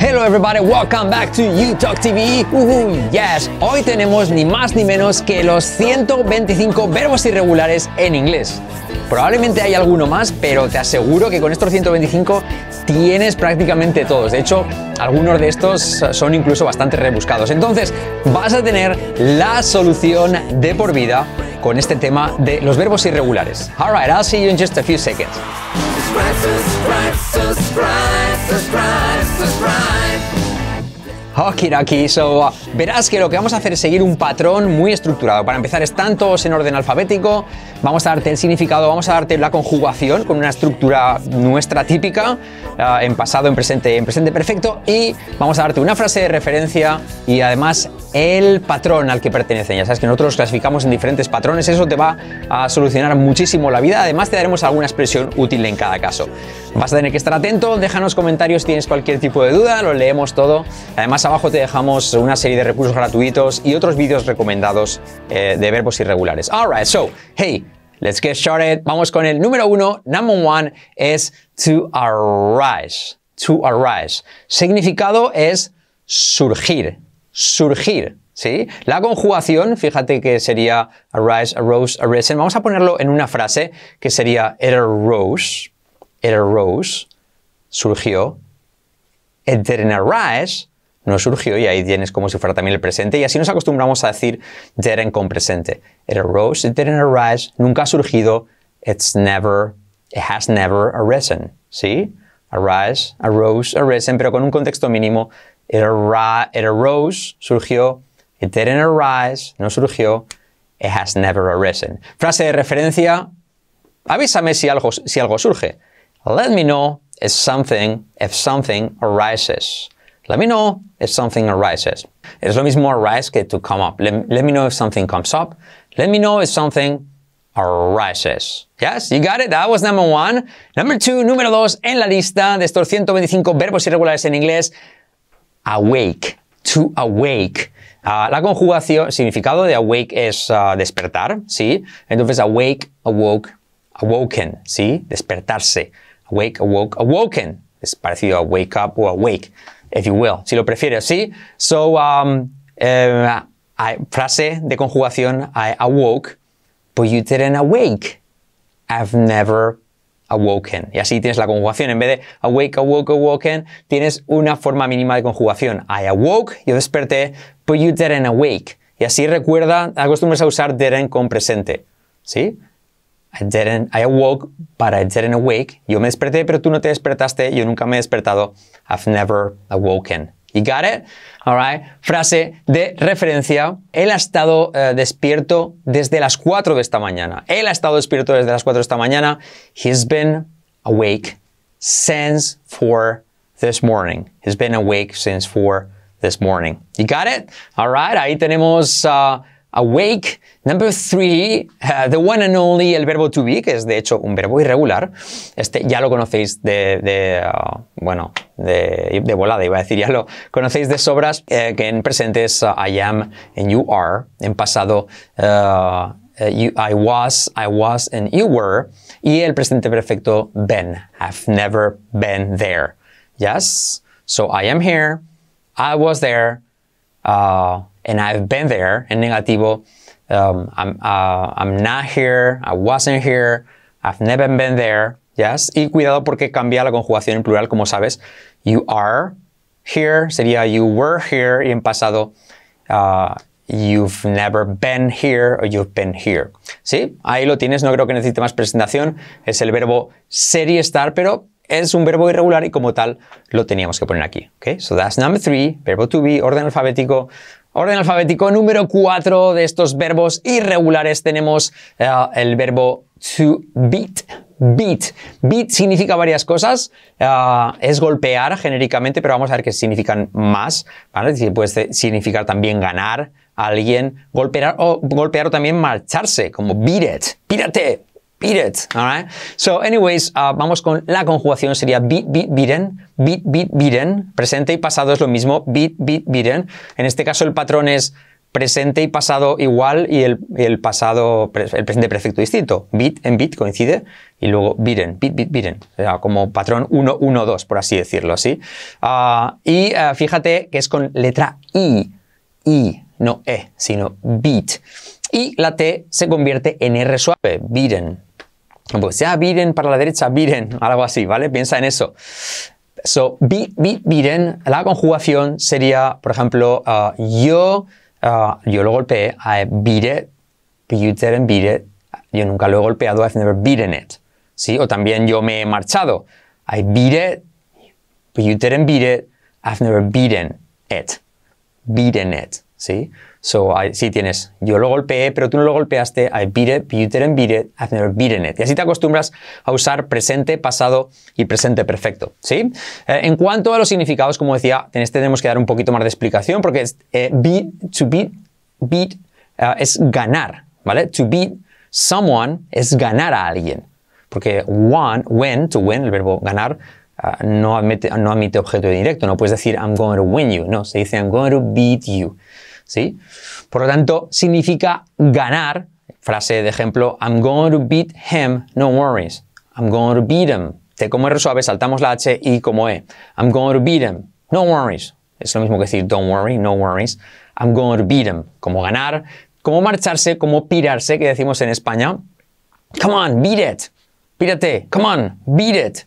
Hello everybody, welcome back to Talk TV. yes, hoy tenemos ni más ni menos que los 125 verbos irregulares en inglés. Probablemente hay alguno más, pero te aseguro que con estos 125 tienes prácticamente todos. De hecho, algunos de estos son incluso bastante rebuscados. Entonces, vas a tener la solución de por vida con este tema de los verbos irregulares. Alright, I'll see you in just a few seconds. subscribe, subscribe, subscribe, subscribe, subscribe. Okiraki, so uh, verás que lo que vamos a hacer es seguir un patrón muy estructurado. Para empezar están todos en orden alfabético, vamos a darte el significado, vamos a darte la conjugación con una estructura nuestra típica, uh, en pasado, en presente, en presente perfecto, y vamos a darte una frase de referencia y además el patrón al que pertenecen. Ya sabes que nosotros los clasificamos en diferentes patrones, eso te va a solucionar muchísimo la vida, además te daremos alguna expresión útil en cada caso. Vas a tener que estar atento, déjanos comentarios si tienes cualquier tipo de duda, lo leemos todo. Además abajo te dejamos una serie de recursos gratuitos y otros vídeos recomendados eh, de verbos irregulares. Alright, so, hey, let's get started. Vamos con el número uno. Number one es to arise. To arise. Significado es surgir. Surgir. ¿Sí? La conjugación, fíjate que sería arise, arose, arisen. Vamos a ponerlo en una frase que sería it arose, it arose, surgió, it didn't arise, no surgió y ahí tienes como si fuera también el presente. Y así nos acostumbramos a decir didn't con presente. It arose, it didn't arise, nunca ha surgido, it's never, it has never arisen. ¿Sí? Arise, arose, arisen, pero con un contexto mínimo. It, it arose, surgió. It didn't arise, no surgió. It has never arisen. Frase de referencia. Avísame si algo, si algo surge. Let me know if something, if something arises. Let me know if something arises. Es lo mismo arise que to come up. Let, me know if something comes up. Let me know if something arises. Yes, you got it. That was number one. Number two, número dos en la lista de estos 125 verbos irregulares en inglés. Awake. To awake. Ah, la conjugación, significado de awake es ah, despertar, ¿sí? Entonces, awake, awoke, awoken, ¿sí? Despertarse. Awake, awoke, awoken. Es parecido a wake up o awake if you will, si lo prefieres, ¿sí? So, um, eh, frase de conjugación, I awoke, but you didn't awake. I've never awoken. Y así tienes la conjugación. En vez de awake, awoke, awoken, tienes una forma mínima de conjugación. I awoke, yo desperté, but you didn't awake. Y así recuerda, acostumbras a usar didn't con presente. ¿Sí? I awoke, but I didn't awake. Yo me desperté, pero tú no te despertaste. Yo nunca me he despertado. I've never awoken. You got it? All right. Frase de referencia. Él ha estado eh, despierto desde las 4 de esta mañana. Él ha estado despierto desde las 4 de esta mañana. He's been awake since 4 this morning. He's been awake since 4 this morning. You got it? All right. Ahí tenemos. Uh, awake. Number three, uh, the one and only, el verbo to be, que es de hecho un verbo irregular. Este ya lo conocéis de, uh, bueno, de, volada, iba a decir, ya lo conocéis de sobras, eh, que en presente es uh, I am, and you are, en pasado, eh, I was, I was, and you were, y el presente perfecto, been. have never been there. Yes? So I am here, I was there, and I've been there en negativo. Um, uh, I'm, not here, I wasn't here, I've never been there. Yes. Y cuidado porque cambia la conjugación en plural, como sabes. You are here sería you were here y en pasado uh, you've never been here or you've been here. ¿Sí? Ahí lo tienes, no creo que necesite más presentación. Es el verbo ser y estar, pero es un verbo irregular y como tal lo teníamos que poner aquí. ¿okay? So that's number three, verbo to be, orden alfabético. Orden alfabético número 4 de estos verbos irregulares tenemos eh, el verbo to beat. Beat. Beat significa varias cosas. Eh, es golpear genéricamente, pero vamos a ver qué significan más. ¿vale? Puede significar también ganar a alguien, golpear o, golpear o también marcharse, como beat it, pírate, beat it. So, anyways, uh, vamos con la conjugación. Sería beat, beat, beaten. Em, beat, beat, em, Presente y pasado es lo mismo. Beat, beat, beaten. Em. En este caso, el patrón es presente y pasado igual y el, pasado, el presente perfecto distinto. Bit en bit coincide y luego biren, bit, bit, biren. O sea, como patrón 1, 1, 2, por así decirlo, así. Uh, y uh, fíjate que es con letra I, I, no E, sino bit. Y la T se convierte en R suave, biren, pues ya biden para la derecha, biden, algo así, ¿vale? Piensa en eso. So, vi, la conjugación sería, por ejemplo, uh, yo, uh, yo lo golpeé, I beat it, but you didn't beat it. Yo nunca lo he golpeado, I've never beaten it. ¿Sí? O también yo me he marchado, I beat it, but you didn't beat it, I've never beaten it. Beaten it, ¿sí? So tienes, yo lo golpeé, pero tú no lo golpeaste. I beat it, but you didn't beat it, I've never beaten it. Y así te acostumbras a usar presente, pasado y presente perfecto. ¿sí? Eh, en cuanto a los significados, como decía, en este tenemos que dar un poquito más de explicación porque eh, beat, to beat, beat es ganar, ¿vale? To beat someone es ganar a alguien. Porque one, when to win, el verbo ganar, eh, no, admite, no admite objeto directo. No puedes decir I'm going to win you. No, se dice I'm going to beat you. ¿sí? Por lo tanto, significa ganar. Frase de ejemplo, I'm going to beat him, no worries. I'm going to beat him. T como R suave, saltamos la H, y como E. I'm going to beat him, no worries. Es lo mismo que decir don't worry, no worries. I'm going to beat him. Como ganar, como marcharse, como pirarse, que decimos en España. Come on, beat it. Pírate. Come on, beat it.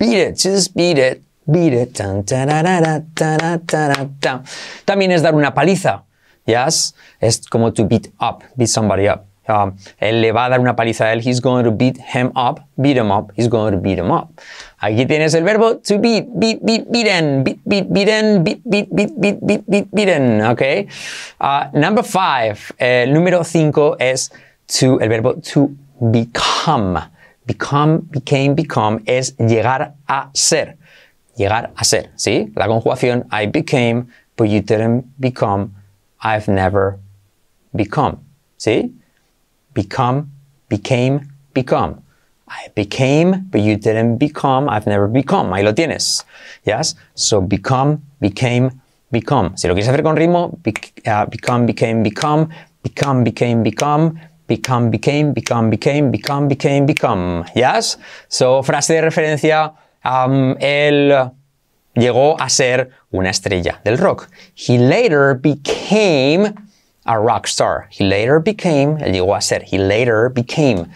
Beat it. Just beat it. También es dar una paliza. Yes, es como to beat up, beat somebody up. Um, él le va a dar una paliza a él. He's going to beat him up, beat him up, he's going to beat him up. Aquí tienes el verbo to beat, beat, beat, beaten, beat, beat, beaten, beat, beat, beat, beat, beat, beat, beaten. Okay. Uh, number five, el número cinco es to, el verbo to become. Become, became, become es llegar a ser llegar a ser, ¿sí? La conjugación I became, but you didn't become, I've never become, ¿sí? Become, became, become. I became, but you didn't become, I've never become. Ahí lo tienes. ¿Yes? So become, became, become. Si lo quieres hacer con ritmo, ah, become, became, become, become, became, become, become, became, become, became, become, became, become. ¿Yes? So frase de referencia él llegó a ser una estrella del rock. He later became a rock star. He later became, él llegó a ser, he later became.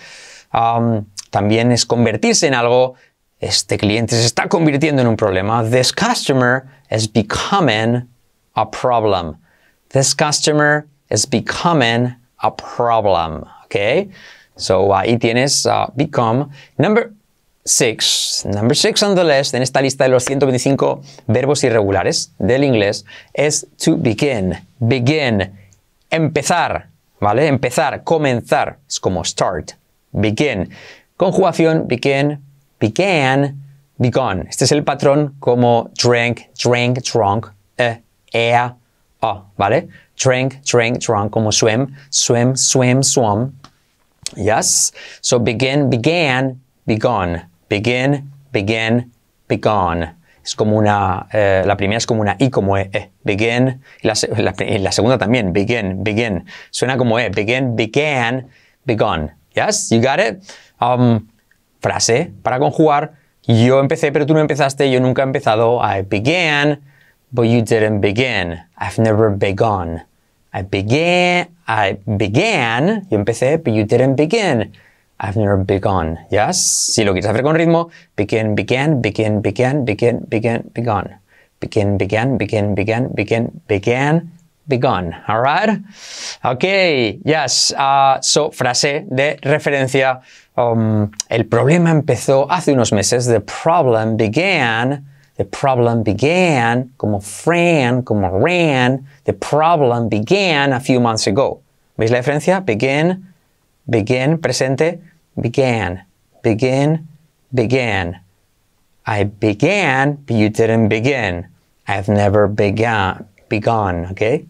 también es convertirse en algo. Este cliente se está convirtiendo en un problema. This customer is becoming a problem. This customer is becoming a problem. Okay? So ahí tienes ah, become. Number six, number six on the list, en esta lista de los 125 verbos irregulares del inglés, es to begin, begin, empezar, ¿vale? Empezar, comenzar, es como start, begin. Conjugación, begin, began, begun. Este es el patrón como drink, drink, drunk, eh, a, o, ah, ¿vale? Drink, drink, drunk, como swim, swim, swim, swim, Yes? So begin, began, begun. Begin, begin, begone. Es como una, eh, la primera es como una I como E, e. begin, y la, segunda también, begin, begin. Suena como E, begin, began, begun. Yes, you got it? Um, frase para conjugar, yo empecé pero tú no empezaste, yo nunca he empezado, I began, but you didn't begin. I've never begun. I began, I began, yo empecé, but you didn't begin. I've never begun. Yes. Si lo quieres hacer con ritmo, begin, begin, begin, begin, begin, begin, begun. Begin, begin, begin, begin, begin, begin, begun. All right. Okay. Yes. Ah, so, frase de referencia. Um, el problema empezó hace unos meses. The problem began. The problem began, como Fran, como ran. The problem began a few months ago. ¿Veis la diferencia? Begin, Begin, presente, began. Begin, began. I began, but you didn't begin. I've never begun begun, okay,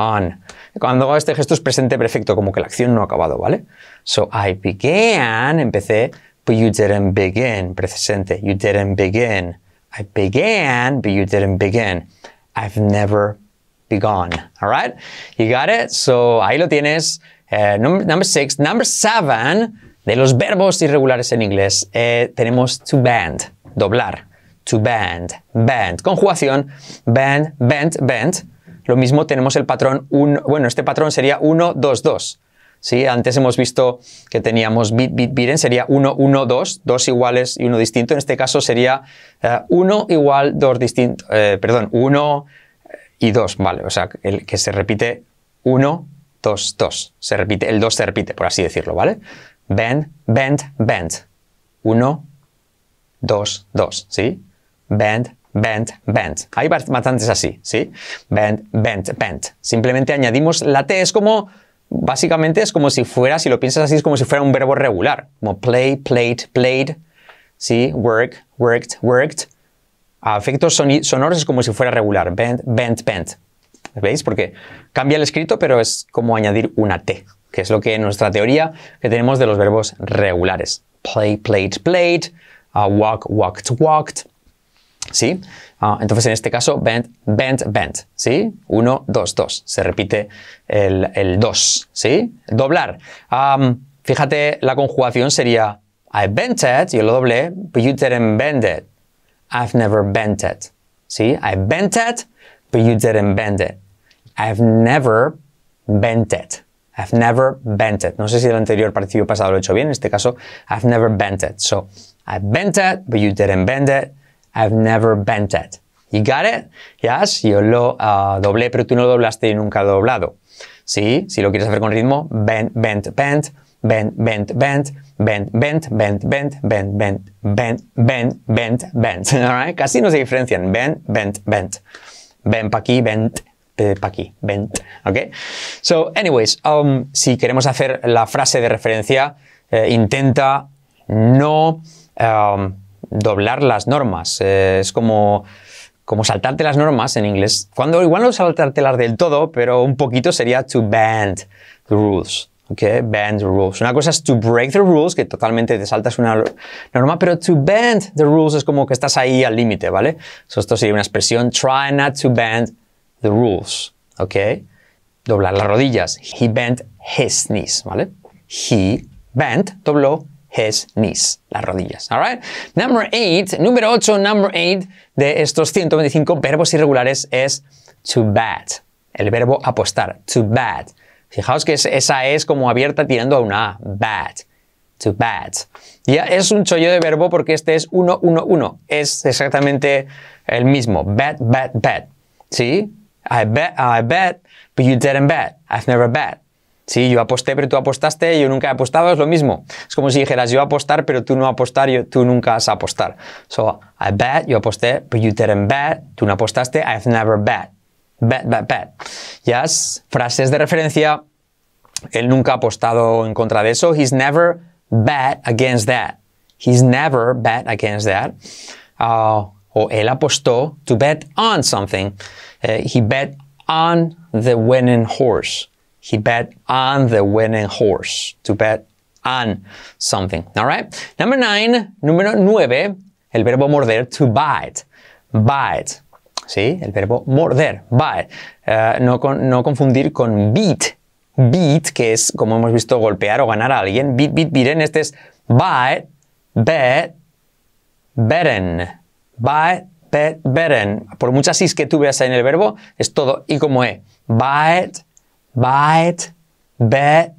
On. Cuando hago este gesto es presente perfecto, como que la acción no ha acabado, ¿vale? So I began, empecé, but you didn't begin, presente, you didn't begin. I began, but you didn't begin. I've never begun, all right? You got it? So ahí lo tienes. Eh, number, 6, Number 7 de los verbos irregulares en inglés, eh, tenemos to bend, doblar. To bend, bend. Conjugación, bend, bend, bend. Lo mismo tenemos el patrón, un, bueno, este patrón sería 1, 2, 2. ¿sí? Antes hemos visto que teníamos bit, bit, biren, sería 1, 1, 2, 2 iguales y 1 distinto. En este caso sería 1 eh, igual 2 distinto, eh, perdón, 1 y 2, ¿vale? O sea, el que se repite 1 dos, dos. Se repite, el dos se repite, por así decirlo, ¿vale? Bend, bend, bend. 1, 2, 2, ¿sí? Bend, bend, bend. Hay bastantes así, ¿sí? Bend, bend, bend. Simplemente añadimos la T, es como, básicamente es como si fuera, si lo piensas así, es como si fuera un verbo regular, como play, played, played, ¿sí? Work, worked, worked. A efectos sonoros es como si fuera regular, bend, bend, bend. ¿Veis? Porque cambia el escrito, pero es como añadir una T, que es lo que en nuestra teoría que tenemos de los verbos regulares. Play, played, played, ah, walk, walked, walked. ¿Sí? Ah, entonces en este caso, bent, bent, bent. ¿Sí? Uno, dos, dos. Se repite el, el dos. ¿Sí? Doblar. fíjate, la conjugación sería I bent it, yo lo doblé, but you didn't bend it. I've never bent it. ¿Sí? I bent it, but you didn't bend it. I've never bent it. I've never bent it. No sé si el anterior participio pasado lo he hecho bien. En este caso, I've never bent it. So, I've bent it, but you didn't bend it. I've never bent it. You got it? Yes, yo lo doblé, pero tú no doblaste y nunca doblado. ¿Sí? Si lo quieres hacer con ritmo, bent, bent, bent, bent, bent, bent, bent, bent, bent, bent, bent, bent, bent, bent, bent, Casi no se diferencian. Bent, bent, bent. Bent pa' aquí, bent, eh, para aquí, bend, ¿ok? So, anyways, um, si queremos hacer la frase de referencia, eh, intenta no um, doblar las normas. Eh, es como, como saltarte las normas en inglés. Cuando igual no saltarte las del todo, pero un poquito sería to bend the rules. ¿ok? Bend the rules. Una cosa es to break the rules, que totalmente te saltas una norma, pero to bend the rules es como que estás ahí al límite, ¿vale? So, esto sería una expresión try not to bend the rules, ¿ok? Doblar las rodillas. He bent his knees, ¿vale? He bent, dobló his knees, las rodillas. All Number eight, número 8, number 8 de estos 125 verbos irregulares es to bat. El verbo apostar, to bat. Fijaos que esa es como abierta tirando a una A, bat. To bat. Ya es un chollo de verbo porque este es uno, uno, uno. Es exactamente el mismo. Bat, bat, bat. ¿Sí? I bet, oh, I bet, but you didn't bet. I've never bet. Sí, yo aposté, pero tú apostaste, yo nunca he apostado, es lo mismo. Es como si dijeras yo apostar, pero tú no apostar, yo, tú nunca has apostar. So, I bet, yo aposté, but you didn't bet, tú no apostaste, I've never bet. Bet, bet, bet. Yes, frases de referencia, él nunca ha apostado en contra de eso, he's never bet against that. He's never bet against that. Ah, o él apostó to bet on something. Eh, he bet on the winning horse. He bet on the winning horse. To bet on something. All right. Number nine, número nueve, el verbo morder, to bite. Bite. ¿Sí? El verbo morder, bite. Eh, no, confundir con beat. Beat, que es, como hemos visto, golpear o ganar a alguien. Beat, beat, beaten. Este es bite, bet, beten. Bite, por muchas is que tú veas en el verbo, es todo ¿Y como e. Bite, bite, be,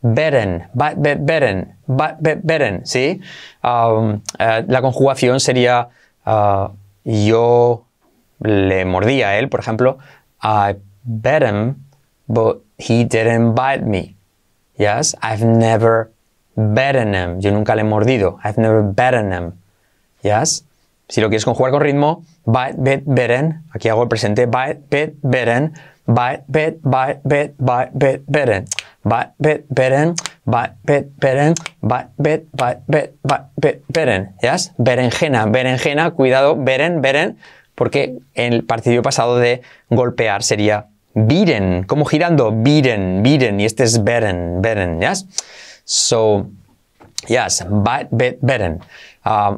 beten. Bite, be, beten, Bite, beten. ¿sí? Um, eh, la conjugación sería uh, yo le mordía a él, por ejemplo, I bet him, but he didn't bite me. Yes, I've never bitten him. Yo nunca le he mordido. I've never bitten him. Yes, si lo quieres conjugar con ritmo, bet, bet, beren, aquí hago el presente, Bait, bet, beren, bet, bait, bet, bet, bet, beren, Bait, bet, beren, Bait, bet, beren, bet, bet, bet, bet, beren, Berenjena, berenjena, cuidado, beren, beren, porque el partido pasado de golpear sería biren, como girando, biren, biren, y este es beren, beren, ¿yes? So, yes, bet, bet, beren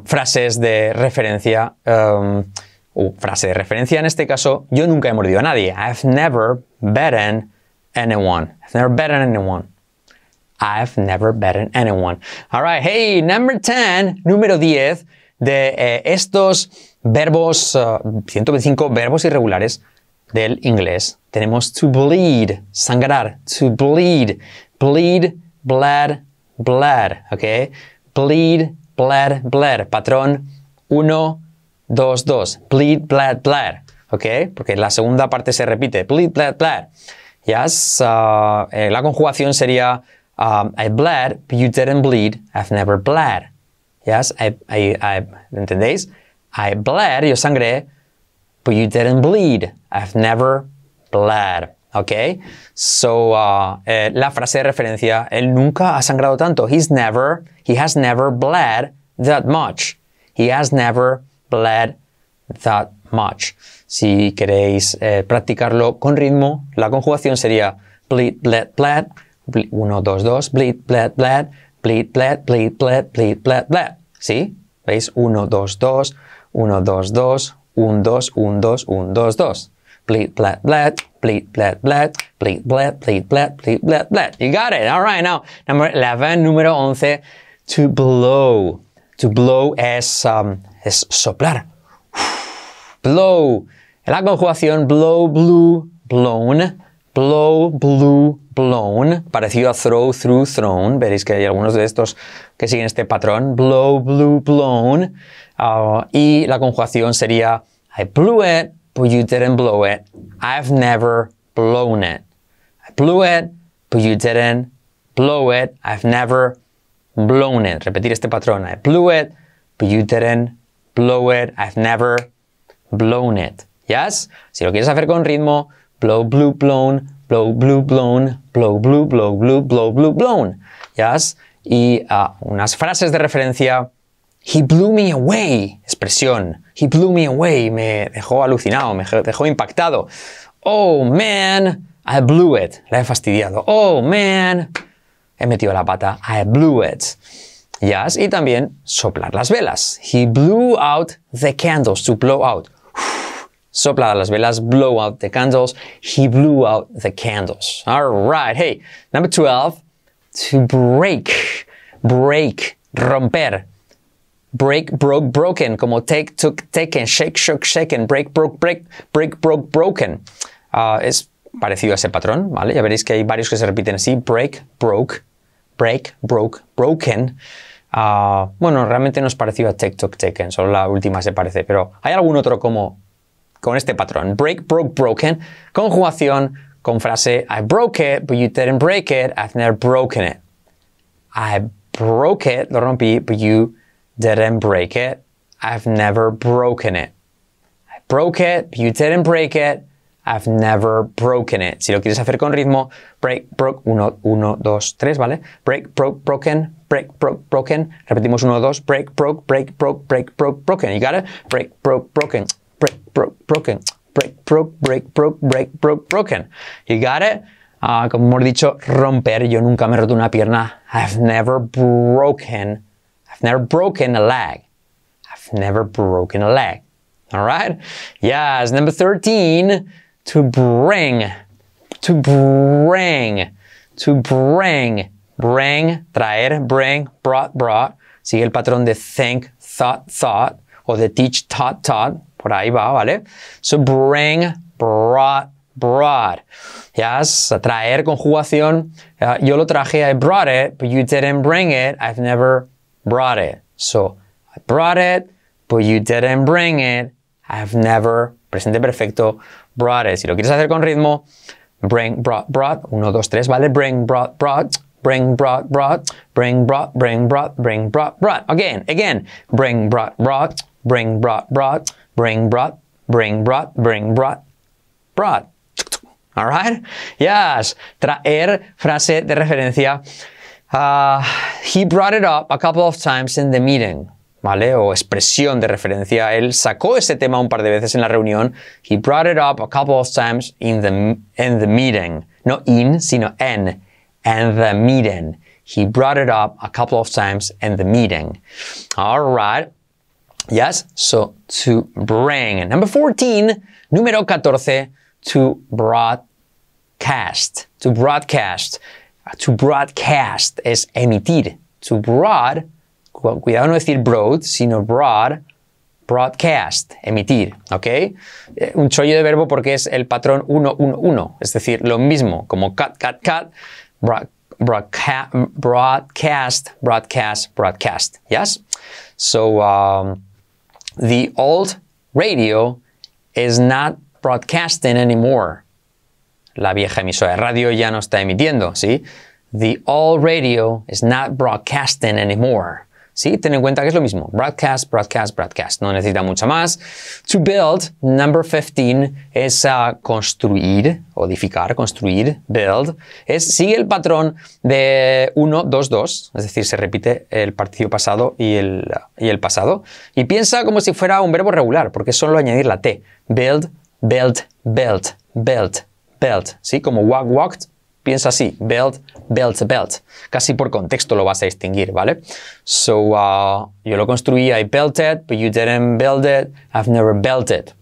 frases de referencia. o um, frase de referencia en este caso, yo nunca he mordido a nadie. I've never bitten anyone. I've never bitten anyone. I've never bitten anyone. All right, hey, number 10, número 10 de eh, estos verbos, 125 uh, verbos irregulares del inglés. Tenemos to bleed, sangrar, to bleed, bleed, bled, blood ¿ok? Bleed, bled, bled, patrón 1, 2, 2, bleed, bled, bled, ¿ok? Porque la segunda parte se repite, bleed, bled, bled. Yes, uh, eh, la conjugación sería um, I bled, but you didn't bleed, I've never bled. Yes, I, ¿entendéis? I bled, yo sangré, but you didn't bleed, I've never bled. Okay? So, uh, eh, la frase de referencia, él nunca ha sangrado tanto. He's never, he has never bled that much. He has never bled that much. Si queréis eh, practicarlo con ritmo, la conjugación sería bleed, bled, bled, 1, 2, 2, bleed, bled, bled, bleed, bled, bleed, bled, bleed, bled, bled. ¿Sí? ¿Veis? 1, 2, 2, 1, 2, 2, 1, 2, 1, 2, 1, 2, 2. Bleed, bled, bled, Bleat, bleat, bleat. Bleat, bleat, bleat, bleat, bleat, bleat. You got it. All right. Now, number 11, número 11, to blow. To blow es, um, es soplar. Blow. La conjugación blow, blue, blown. Blow, blue, blown. Parecido a throw, through, thrown. Veréis que hay algunos de estos que siguen este patrón. Blow, blue, blown. Ah, y la conjugación sería I blew it, but you didn't blow it. I've never blown it. I blew it, but you didn't blow it. I've never blown it. Repetir este patrón. I blew it, but you didn't blow it. I've never blown it. Yes? Si lo quieres hacer con ritmo, blow, blue, blown, blow, blue, blown, blow, blue, blow, blue, blow, blue, blown. Yes? Y ah, unas frases de referencia. He blew me away. Expresión. He blew me away, me dejó alucinado, me dejó impactado. Oh man, I blew it, la he fastidiado. Oh man, he metido la pata, I blew it. Yes, y también soplar las velas. He blew out the candles, to blow out. soplar las velas, blow out the candles. He blew out the candles. All right, hey, number 12, to break. Break, romper, break, broke, broken, como take, took, taken, shake, shook, shaken, break, broke, break, break, broke, broken. Ah, es parecido a ese patrón, ¿vale? Ya veréis que hay varios que se repiten así, break, broke, break, broke, broken. Ah, bueno, realmente no es parecido a take, took, taken, solo la última se parece, pero hay algún otro como con este patrón, break, broke, broken, conjugación con frase I broke it, but you didn't break it, I've never broken it. I broke it, lo rompí, but you didn't break it. I've never broken it. I broke it. You didn't break it. I've never broken it. Si lo quieres hacer con ritmo, break, broke, uno 1, 2, 3, ¿vale? Break, broke, broken, break, broke, broken. Repetimos uno dos break, broke, break, broke, break, broke, broken. You got it? Break, broke, broken, break, broke, broken, break, broke, break, broke, broke, broken. You got it? Ah, como hemos dicho, romper. Yo nunca me he roto una pierna. I've never broken never broken a leg. I've never broken a leg. All right? Yes, number 13, to bring, to bring, to bring, bring, traer, bring, brought, brought. Sigue el patrón de think, thought, thought, o de teach, taught, taught. Por ahí va, ¿vale? So bring, brought, brought. Yes, traer conjugación. Uh, yo lo traje, I brought it, but you didn't bring it. I've never brought it. So, I brought it, but you didn't bring it. I've never, presente perfecto, brought it. Si lo quieres hacer con ritmo, bring, brought, brought, uno, dos, tres, ¿vale? Bring, brought, brought, bring, brought, brought, bring, brought, bring, brought, bring, brought, brought. Again, again, bring, brought, brought, bring, brought, brought, bring, brought, bring, brought, bring, brought, brought. right? Yes. Traer frase de referencia Uh, he brought it up a couple of times in the meeting. ¿Vale? O expresión de referencia. Él sacó ese tema un par de veces en la reunión. He brought it up a couple of times in the, in the meeting. No in, sino en. And the meeting. He brought it up a couple of times in the meeting. All right. Yes, so to bring. Number 14, número 14, to broadcast. To broadcast. To broadcast es emitir. To broad, cuidado no decir broad, sino broad, broadcast, emitir, ¿ok? Eh, un chollo de verbo porque es el patrón 111, es decir, lo mismo, como cut, cut, cut, broadcast, broadcast, broadcast, broadcast, yes? So, um, the old radio is not broadcasting anymore. la vieja emisora de radio ya no está emitiendo, ¿sí? The old radio is not broadcasting anymore. ¿Sí? Ten en cuenta que es lo mismo. Broadcast, broadcast, broadcast. No necesita mucho más. To build, number 15, es a ah, construir, edificar, construir, build. Es, sigue el patrón de 1, 2, 2. Es decir, se repite el partido pasado y el, y el pasado. Y piensa como si fuera un verbo regular, porque solo añadir la T. Build, build, build, build, belt, ¿sí? Como walk, walked, piensa así, belt, belt, belt. Casi por contexto lo vas a distinguir, ¿vale? So, uh, yo lo construí, I it, but you didn't build it, I've never built it.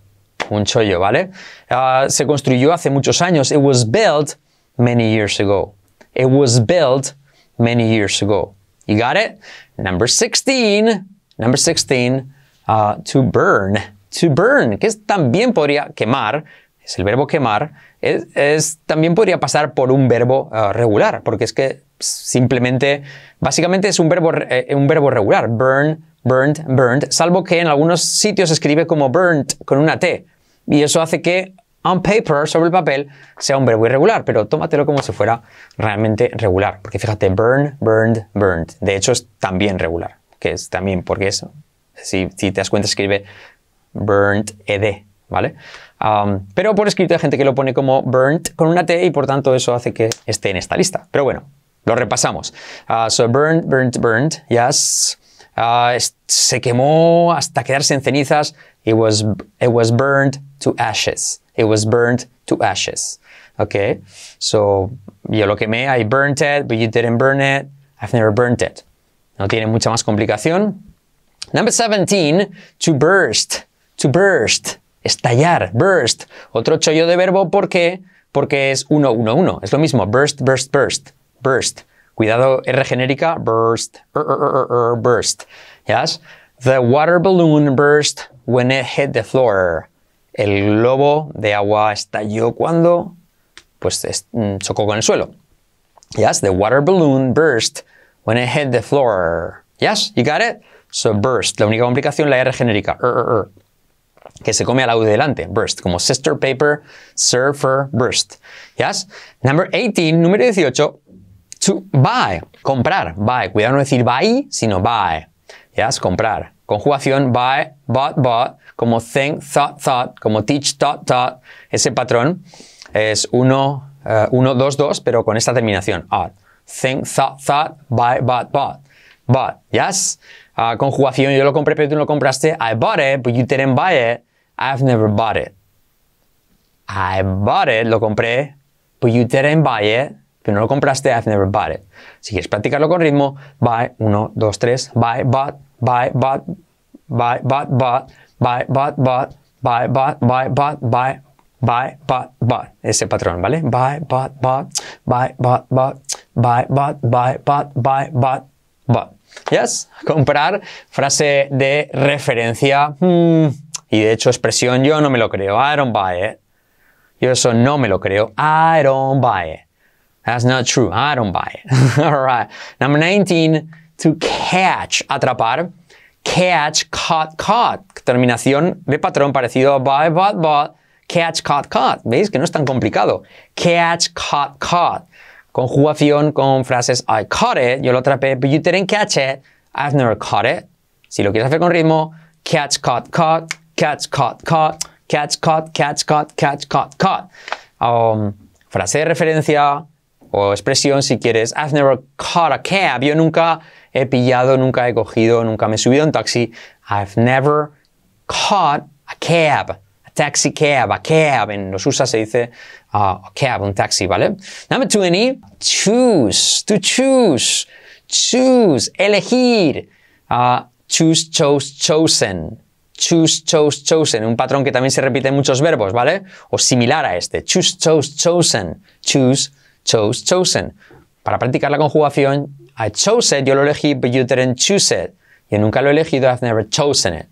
Un chollo, ¿vale? Uh, se construyó hace muchos años, it was built many years ago. It was built many years ago. You got it? Number 16, number 16, uh, to burn. To burn, que también podría quemar, el verbo quemar, es, también podría pasar por un verbo eh, regular, porque es que simplemente, básicamente es un verbo, eh, un verbo regular, burn, burned, burned, salvo que en algunos sitios se escribe como burnt con una T. Y eso hace que on paper, sobre el papel, sea un verbo irregular, pero tómatelo como si fuera realmente regular, porque fíjate, burn, burned, burned. De hecho, es también regular, que es también, porque eso, si, si te das cuenta, escribe burnt ed, ¿vale? pero por escrito hay gente que lo pone como burnt con una T y por tanto eso hace que esté en esta lista. Pero bueno, lo repasamos. Ah, so burnt, burnt, burnt, yes. Ah, se quemó hasta quedarse en cenizas. It was, it was burned to ashes. It was burnt to ashes. Okay, so yo lo quemé, I burnt it, but you didn't burn it. I've never burnt it. No tiene mucha más complicación. Number 17, to burst, to burst estallar, burst. Otro chollo de verbo, ¿por qué? Porque es uno, uno, uno. Es lo mismo, burst, burst, burst, burst. Cuidado, R genérica, burst, er, er, er, burst. ¿Yes? The water balloon burst when it hit the floor. El globo de agua estalló cuando pues, mm, chocó con el suelo. Yes, the water balloon burst when it hit the floor. Yes, you got it? So burst, la única complicación, la R genérica que se come a la U delante, burst, como sister paper, surfer, burst. Yes? Number 18, número 18, to buy, comprar, buy. Cuidado no decir buy, sino buy. Yes, comprar. Conjugación buy, bought, bought, como think, thought, thought, como teach, taught, taught. Ese patrón es 1, 1, 2, 2, pero con esta terminación, odd. Think, thought, thought, buy, bought, bought. Bought, yes? Ah, conjugación, yo lo compré, pero tú no lo compraste. I bought it, but you didn't buy it. I've never bought it. I bought it, lo compré, but you didn't buy it, pero no lo compraste, I've never bought it. Si quieres practicarlo con ritmo, buy, Uno, dos, tres. buy, bought, buy, bought, buy, bought, bought, buy, bought, bought, buy, bought, buy, bought, buy, buy, bought, bought. Ese patrón, ¿vale? Buy, bought, bought, buy, bought, bought, buy, bought, buy, bought, buy, bought, bought. Yes, comprar, frase de referencia. Hmm. Y de hecho, expresión yo no me lo creo. I don't buy it. Yo eso no me lo creo. I don't buy it. That's not true. I don't buy it. All right. Number 19, to catch, atrapar. Catch, caught, caught. Terminación de patrón parecido a buy, bought, bought. Catch, caught, caught. ¿Veis que no es tan complicado? Catch, caught, caught. Conjugación con frases I caught it, yo lo atrapé, but you didn't catch it. I've never caught it. Si lo quieres hacer con ritmo, catch, caught, caught. Cats caught, caught. Cats caught, cats caught, cats caught, caught. Um, frase de referencia o expresión si quieres. I've never caught a cab. Yo nunca he pillado, nunca he cogido, nunca me he subido a un taxi. I've never caught a cab. A taxi cab, a cab. En los USA se dice uh, a cab, un taxi, ¿vale? Number 20. Choose, to choose. Choose, elegir. Uh, choose, chose, chosen choose, chose, chosen, un patrón que también se repite en muchos verbos, ¿vale? O similar a este, choose, chose, chosen, choose, chose, chosen. Para practicar la conjugación, I chose it, yo lo elegí, but you didn't choose it. Yo nunca lo he elegido, I've never chosen it.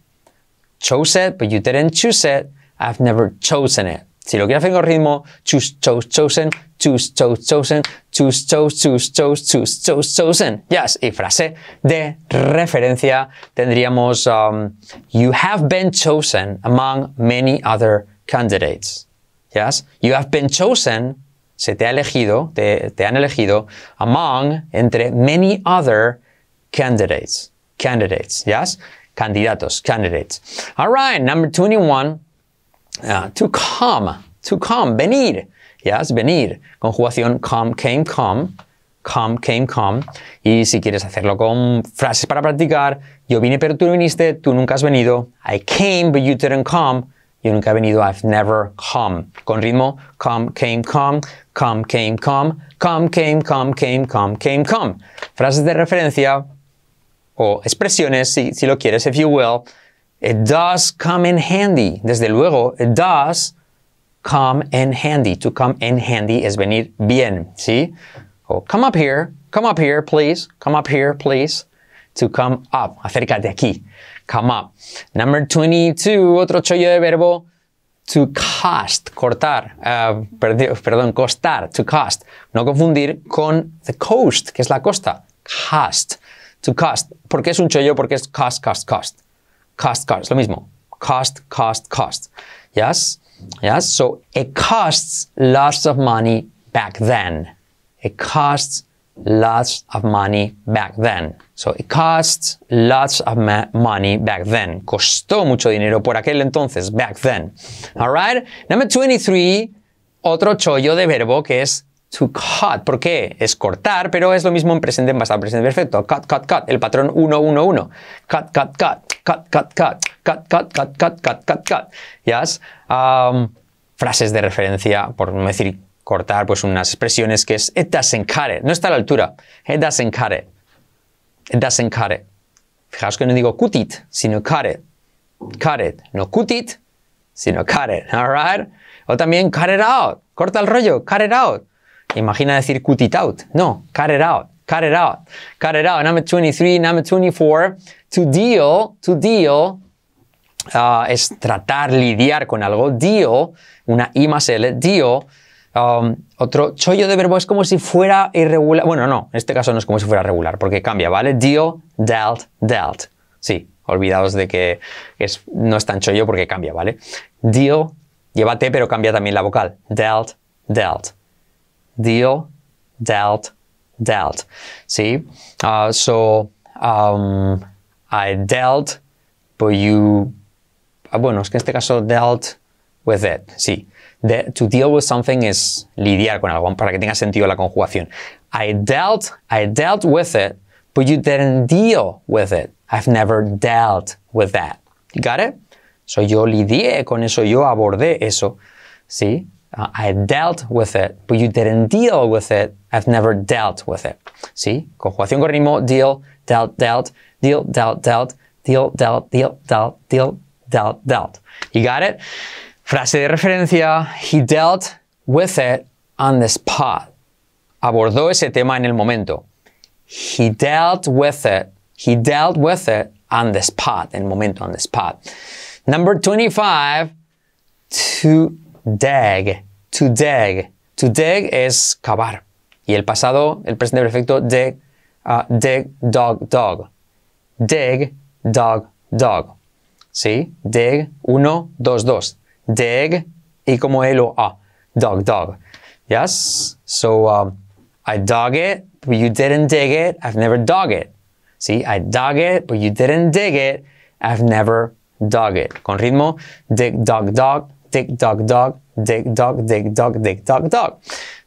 Chose it, but you didn't choose it, I've never chosen it. Si lo quieres hacer con ritmo, choose, chose, chosen, choose, chose, chosen, sus, chose, sus, chose, sus, chose, chosen. Yes. Y frase de referencia tendríamos, um, you have been chosen among many other candidates. Yes. You have been chosen. Se te ha elegido, te, te han elegido among, entre many other candidates. Candidates. Yes. Candidatos, candidates. All right. Number 21. Uh, to come, to come, venir. venir. Conjugación come, came, come. Come, came, come. Y si quieres hacerlo con frases para practicar, yo vine pero tú no viniste, tú nunca has venido. I came but you didn't come. Yo nunca he venido, I've never come. Con ritmo, come, came, come, come, came, come, come, came, come, came, come, came, come. Frases de referencia o expresiones, si, si lo quieres, if you will. It does come in handy. Desde luego, it does come in handy. To come in handy es venir bien, ¿sí? come up here, come up here, please. Come up here, please. To come up, acércate aquí. Come up. Number 22, otro chollo de verbo. To cost, cortar, ah, perdón, costar, to cost. No confundir con the coast, que es la costa. Cost, to cost. ¿Por qué es un chollo? Porque es cost, cost, cost. Cost, cost, lo mismo. Cost, cost, cost. ¿Yes? so it costs lots of money back then. It costs lots of money back then. So it costs lots of money back then. Costó mucho dinero por aquel entonces, back then. All Number 23, otro chollo de verbo que es to cut. ¿Por qué? Es cortar, pero es lo mismo en presente en pasado presente perfecto. Cut, cut, cut. El patrón 111. Cut, cut, cut cut, cut, cut, cut, cut, cut, cut, cut, cut, cut. Yes. Um, frases de referencia, por no decir cortar, pues unas expresiones que es it doesn't cut it. No está a la altura. It doesn't cut it. It doesn't cut it. Fijaos que no digo cut it, sino cut it. Cut it. No cut it, sino cut it. right? O también cut it out. Corta el rollo. Cut it out. Imagina decir cut it out. No, cut it out cut it out, cut it out. Number 23, number 24, to deal, to deal uh, es tratar, lidiar con algo. Deal, una I más L, deal. Um, otro chollo de verbo es como si fuera irregular. Bueno, no, en este caso no es como si fuera regular, porque cambia, ¿vale? Deal, dealt, dealt. Sí, Olvidaos de que es, no es tan chollo porque cambia, ¿vale? Deal, llévate, pero cambia también la vocal. Dealt, dealt. Deal, dealt, dealt. See? Uh, so um, I dealt, but you. Uh, bueno, es que en este caso dealt with it. Sí. to deal with something is lidiar con algo, para que tenga sentido la conjugación. I dealt, I dealt with it, but you didn't deal with it. I've never dealt with that. You got it? So yo lidié con eso, yo abordé eso. ¿Sí? Uh, I dealt with it, but you didn't deal with it. I've never dealt with it. See, Conjugación con ritmo, deal, dealt, dealt, deal, dealt, dealt, deal, dealt, deal, dealt, deal, dealt, dealt. You got it? Frase de referencia, he dealt with it on the spot. Abordó ese tema en el momento. He dealt with it. He dealt with it on the spot, en el momento, on the spot. Number 25, to DAG, to dig. To dig es cavar. Y el pasado, el presente perfecto, dig, ah, dig, dog, dog. Dig, dog, dog. ¿Sí? Dig, uno, dos, dos. Dig, y como el o a. Dog, dog. Yes? So, um, I dog it, but you didn't dig it. I've never dog it. ¿Sí? I dog it, but you didn't dig it. I've never dog it. Con ritmo, dig, dog, dog tick, dog, dog, dig, dog, dig, dog, dig, dog, dog.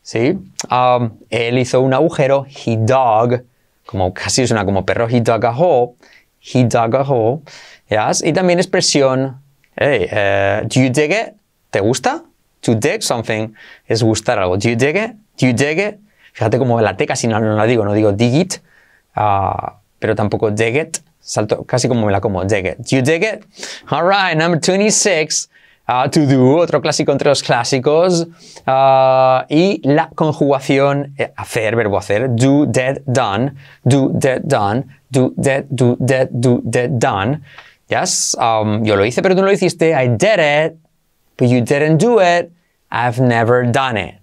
¿Sí? Um, él hizo un agujero, he dog, como casi suena como perro, he dug a hole, he dug a hole, yes? Y también expresión, hey, eh, do you dig it? ¿Te gusta? To dig something es gustar algo. Do you dig it? Do you dig it? Fíjate como la teca casi no, no la digo, no digo dig it, ah, pero tampoco dig it. Salto, casi como me la como, dig it. Do you dig it? All right, number 26. Ah, to do, otro clásico entre los clásicos. Ah, y la conjugación eh, hacer, verbo hacer. Do, dead, done. Do, dead, done. Do, dead, do, dead, done. Yes, um, yo lo hice, pero tú no lo hiciste. I did it, but you didn't do it. I've never done it.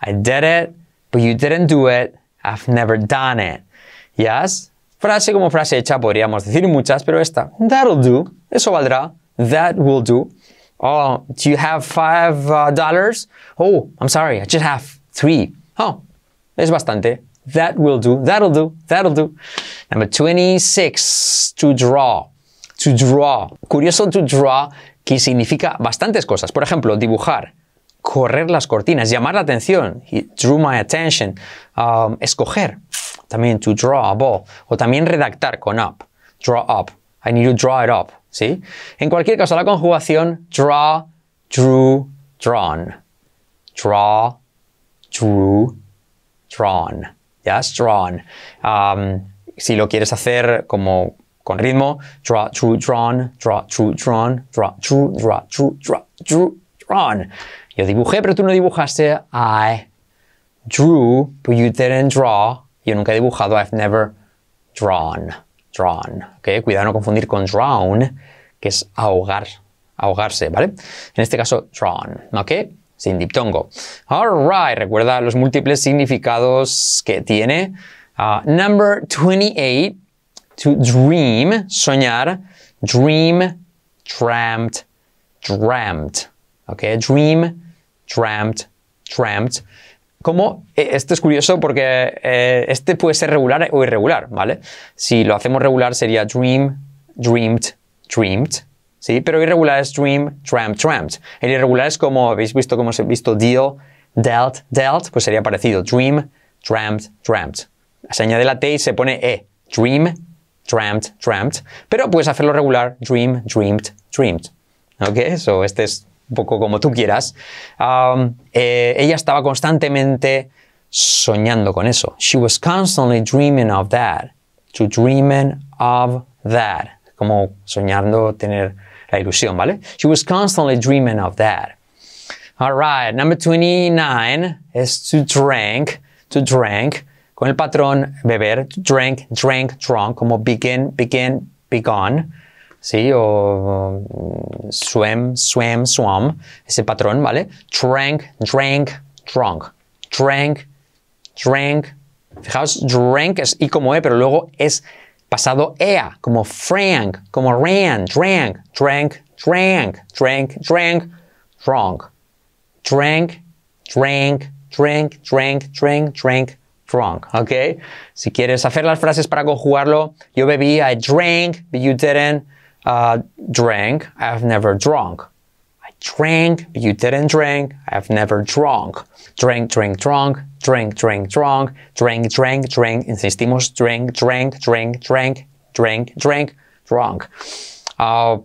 I did it, but you didn't do it. I've never done it. Yes. Frase como frase hecha podríamos decir muchas, pero esta, that'll do, eso valdrá, that will do. Oh, do you have five uh, dollars? Oh, I'm sorry, I just have three. Oh, es bastante. That will do. That'll do. That'll do. Number 26, to draw. To draw. Curioso to draw, que significa bastantes cosas. Por ejemplo, dibujar, correr las cortinas, llamar la atención. He drew my attention. Um, escoger. También to draw a ball. O también redactar con up. Draw up. I need to draw it up. ¿sí? En cualquier caso, la conjugación draw, drew, drawn. Draw, drew, drawn. Yes, drawn. si lo quieres hacer como con ritmo, draw, drew, drawn, draw, drew, drawn, draw, drew, draw, drew, draw, drew, drawn. Yo dibujé, pero tú no dibujaste. I drew, but you didn't draw. Yo nunca he dibujado. I've never drawn drown. ¿okay? Cuidado no confundir con drown, que es ahogar, ahogarse, ¿vale? En este caso, drown, ¿ok? Sin diptongo. All right, recuerda los múltiples significados que tiene. Ah, number 28, to dream, soñar, dream, dreamt, dreamt, ¿ok? Dream, dreamt, dreamt. Como eh, esto es curioso porque eh, este puede ser regular o irregular, ¿vale? Si lo hacemos regular sería dream, dreamed, dreamed, ¿sí? Pero irregular es dream, dreamt, dreamt. El irregular es como, habéis visto como se ha visto deal, dealt, dealt, pues sería parecido, dream, dreamt, dreamt. Se añade la T y se pone E, dream, dreamt, dreamt. Pero puedes hacerlo regular, dream, dreamed, dreamed. ¿Ok? So este es un poco como tú quieras, um, eh, ella estaba constantemente soñando con eso. She was constantly dreaming of that. To dreaming of that. Como soñando tener la ilusión, ¿vale? She was constantly dreaming of that. All right, number 29 is to drink, to drink. Con el patrón beber, to drink, drink, drunk, como begin, begin, begun. ¿sí? O mm, swim, swim, swam, ese patrón, ¿vale? Drank, drank, drunk. Drank, drank. Fijaos, drank es I como E, pero luego es pasado EA, como Frank, como ran, drank, drank, drank, drank, drank, drunk. Drank, drank, drank, drank, drank, drank, drunk, ¿ok? Si quieres hacer las frases para conjugarlo, yo bebí, I drank, but you didn't, uh, drank. I have never drunk. I drank, you didn't drink. I have never drunk. Drink, drink, drunk. Drink, drink, drunk. Drink, drink, drink. Insistimos. Drink, drink, drink, drink, drink, drink, drunk. Uh,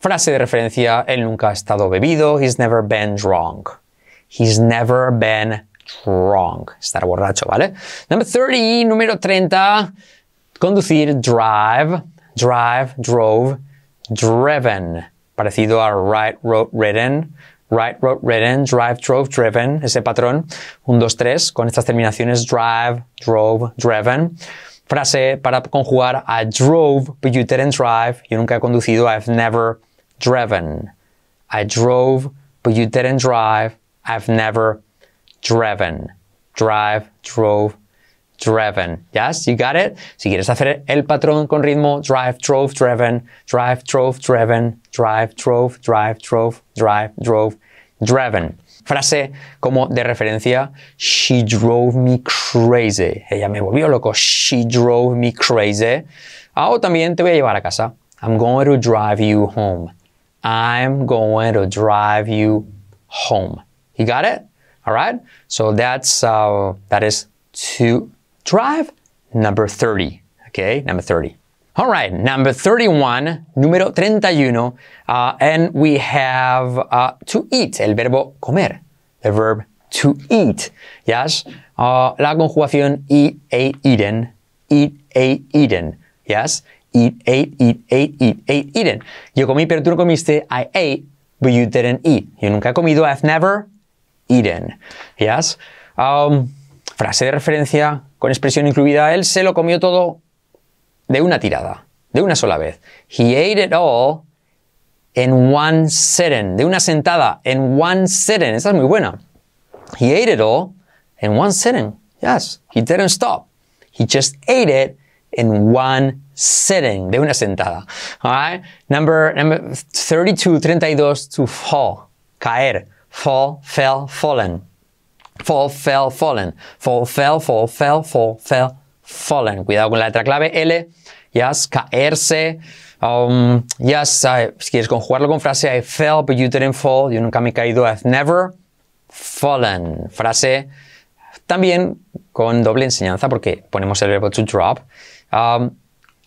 frase de referencia, él nunca ha estado bebido. He's never been drunk. He's never been drunk. Estar borracho, ¿vale? Number 30, número 30. Conducir, drive. drive, drove, driven, parecido a right, road, ridden, right, road, ridden, drive, drove, driven, ese patrón, un, dos, tres, con estas terminaciones drive, drove, driven. Frase para conjugar I drove, but you didn't drive. Yo nunca he conducido, I've never driven. I drove, but you didn't drive. I've never driven. Drive, drove, driven. Yes, you got it. Si quieres hacer el patrón con ritmo, drive, drove, driven, drive, drove, driven, drive, drove, drive, drove, drive, drove, driven. Frase como de referencia, she drove me crazy. Ella me volvió loco. She drove me crazy. Ah, también te voy a llevar a casa. I'm going to drive you home. I'm going to drive you home. You got it? All right. So that's uh, that is two Drive number 30. Okay, number 30. All right, number 31, número 31, uh, and we have uh, to eat, el verbo comer, the verb to eat, yes? Uh, la conjugación eat, ate, eaten, eat, ate, eaten, yes? Eat, ate, eat, ate, eat, ate, eaten. Yo comí, pero tú no comiste, I ate, but you didn't eat. Yo nunca he comido, I've never eaten, yes? Um, frase de referencia, con expresión incluida, él se lo comió todo de una tirada, de una sola vez. He ate it all in one sitting, de una sentada, in one sitting. Esta es muy buena. He ate it all in one sitting. Yes, he didn't stop. He just ate it in one sitting, de una sentada. All right? Number, number 32, 32, to fall, caer, fall, fell, fallen fall, fell, fallen. Fall, fell, fall, fell, fall, fell, fallen. Cuidado con la letra clave L. Yes, caerse. Um, yes, si quieres conjugarlo con frase I fell, but you didn't fall. Yo nunca me he caído. I've never fallen. Frase también con doble enseñanza porque ponemos el verbo to drop. Um,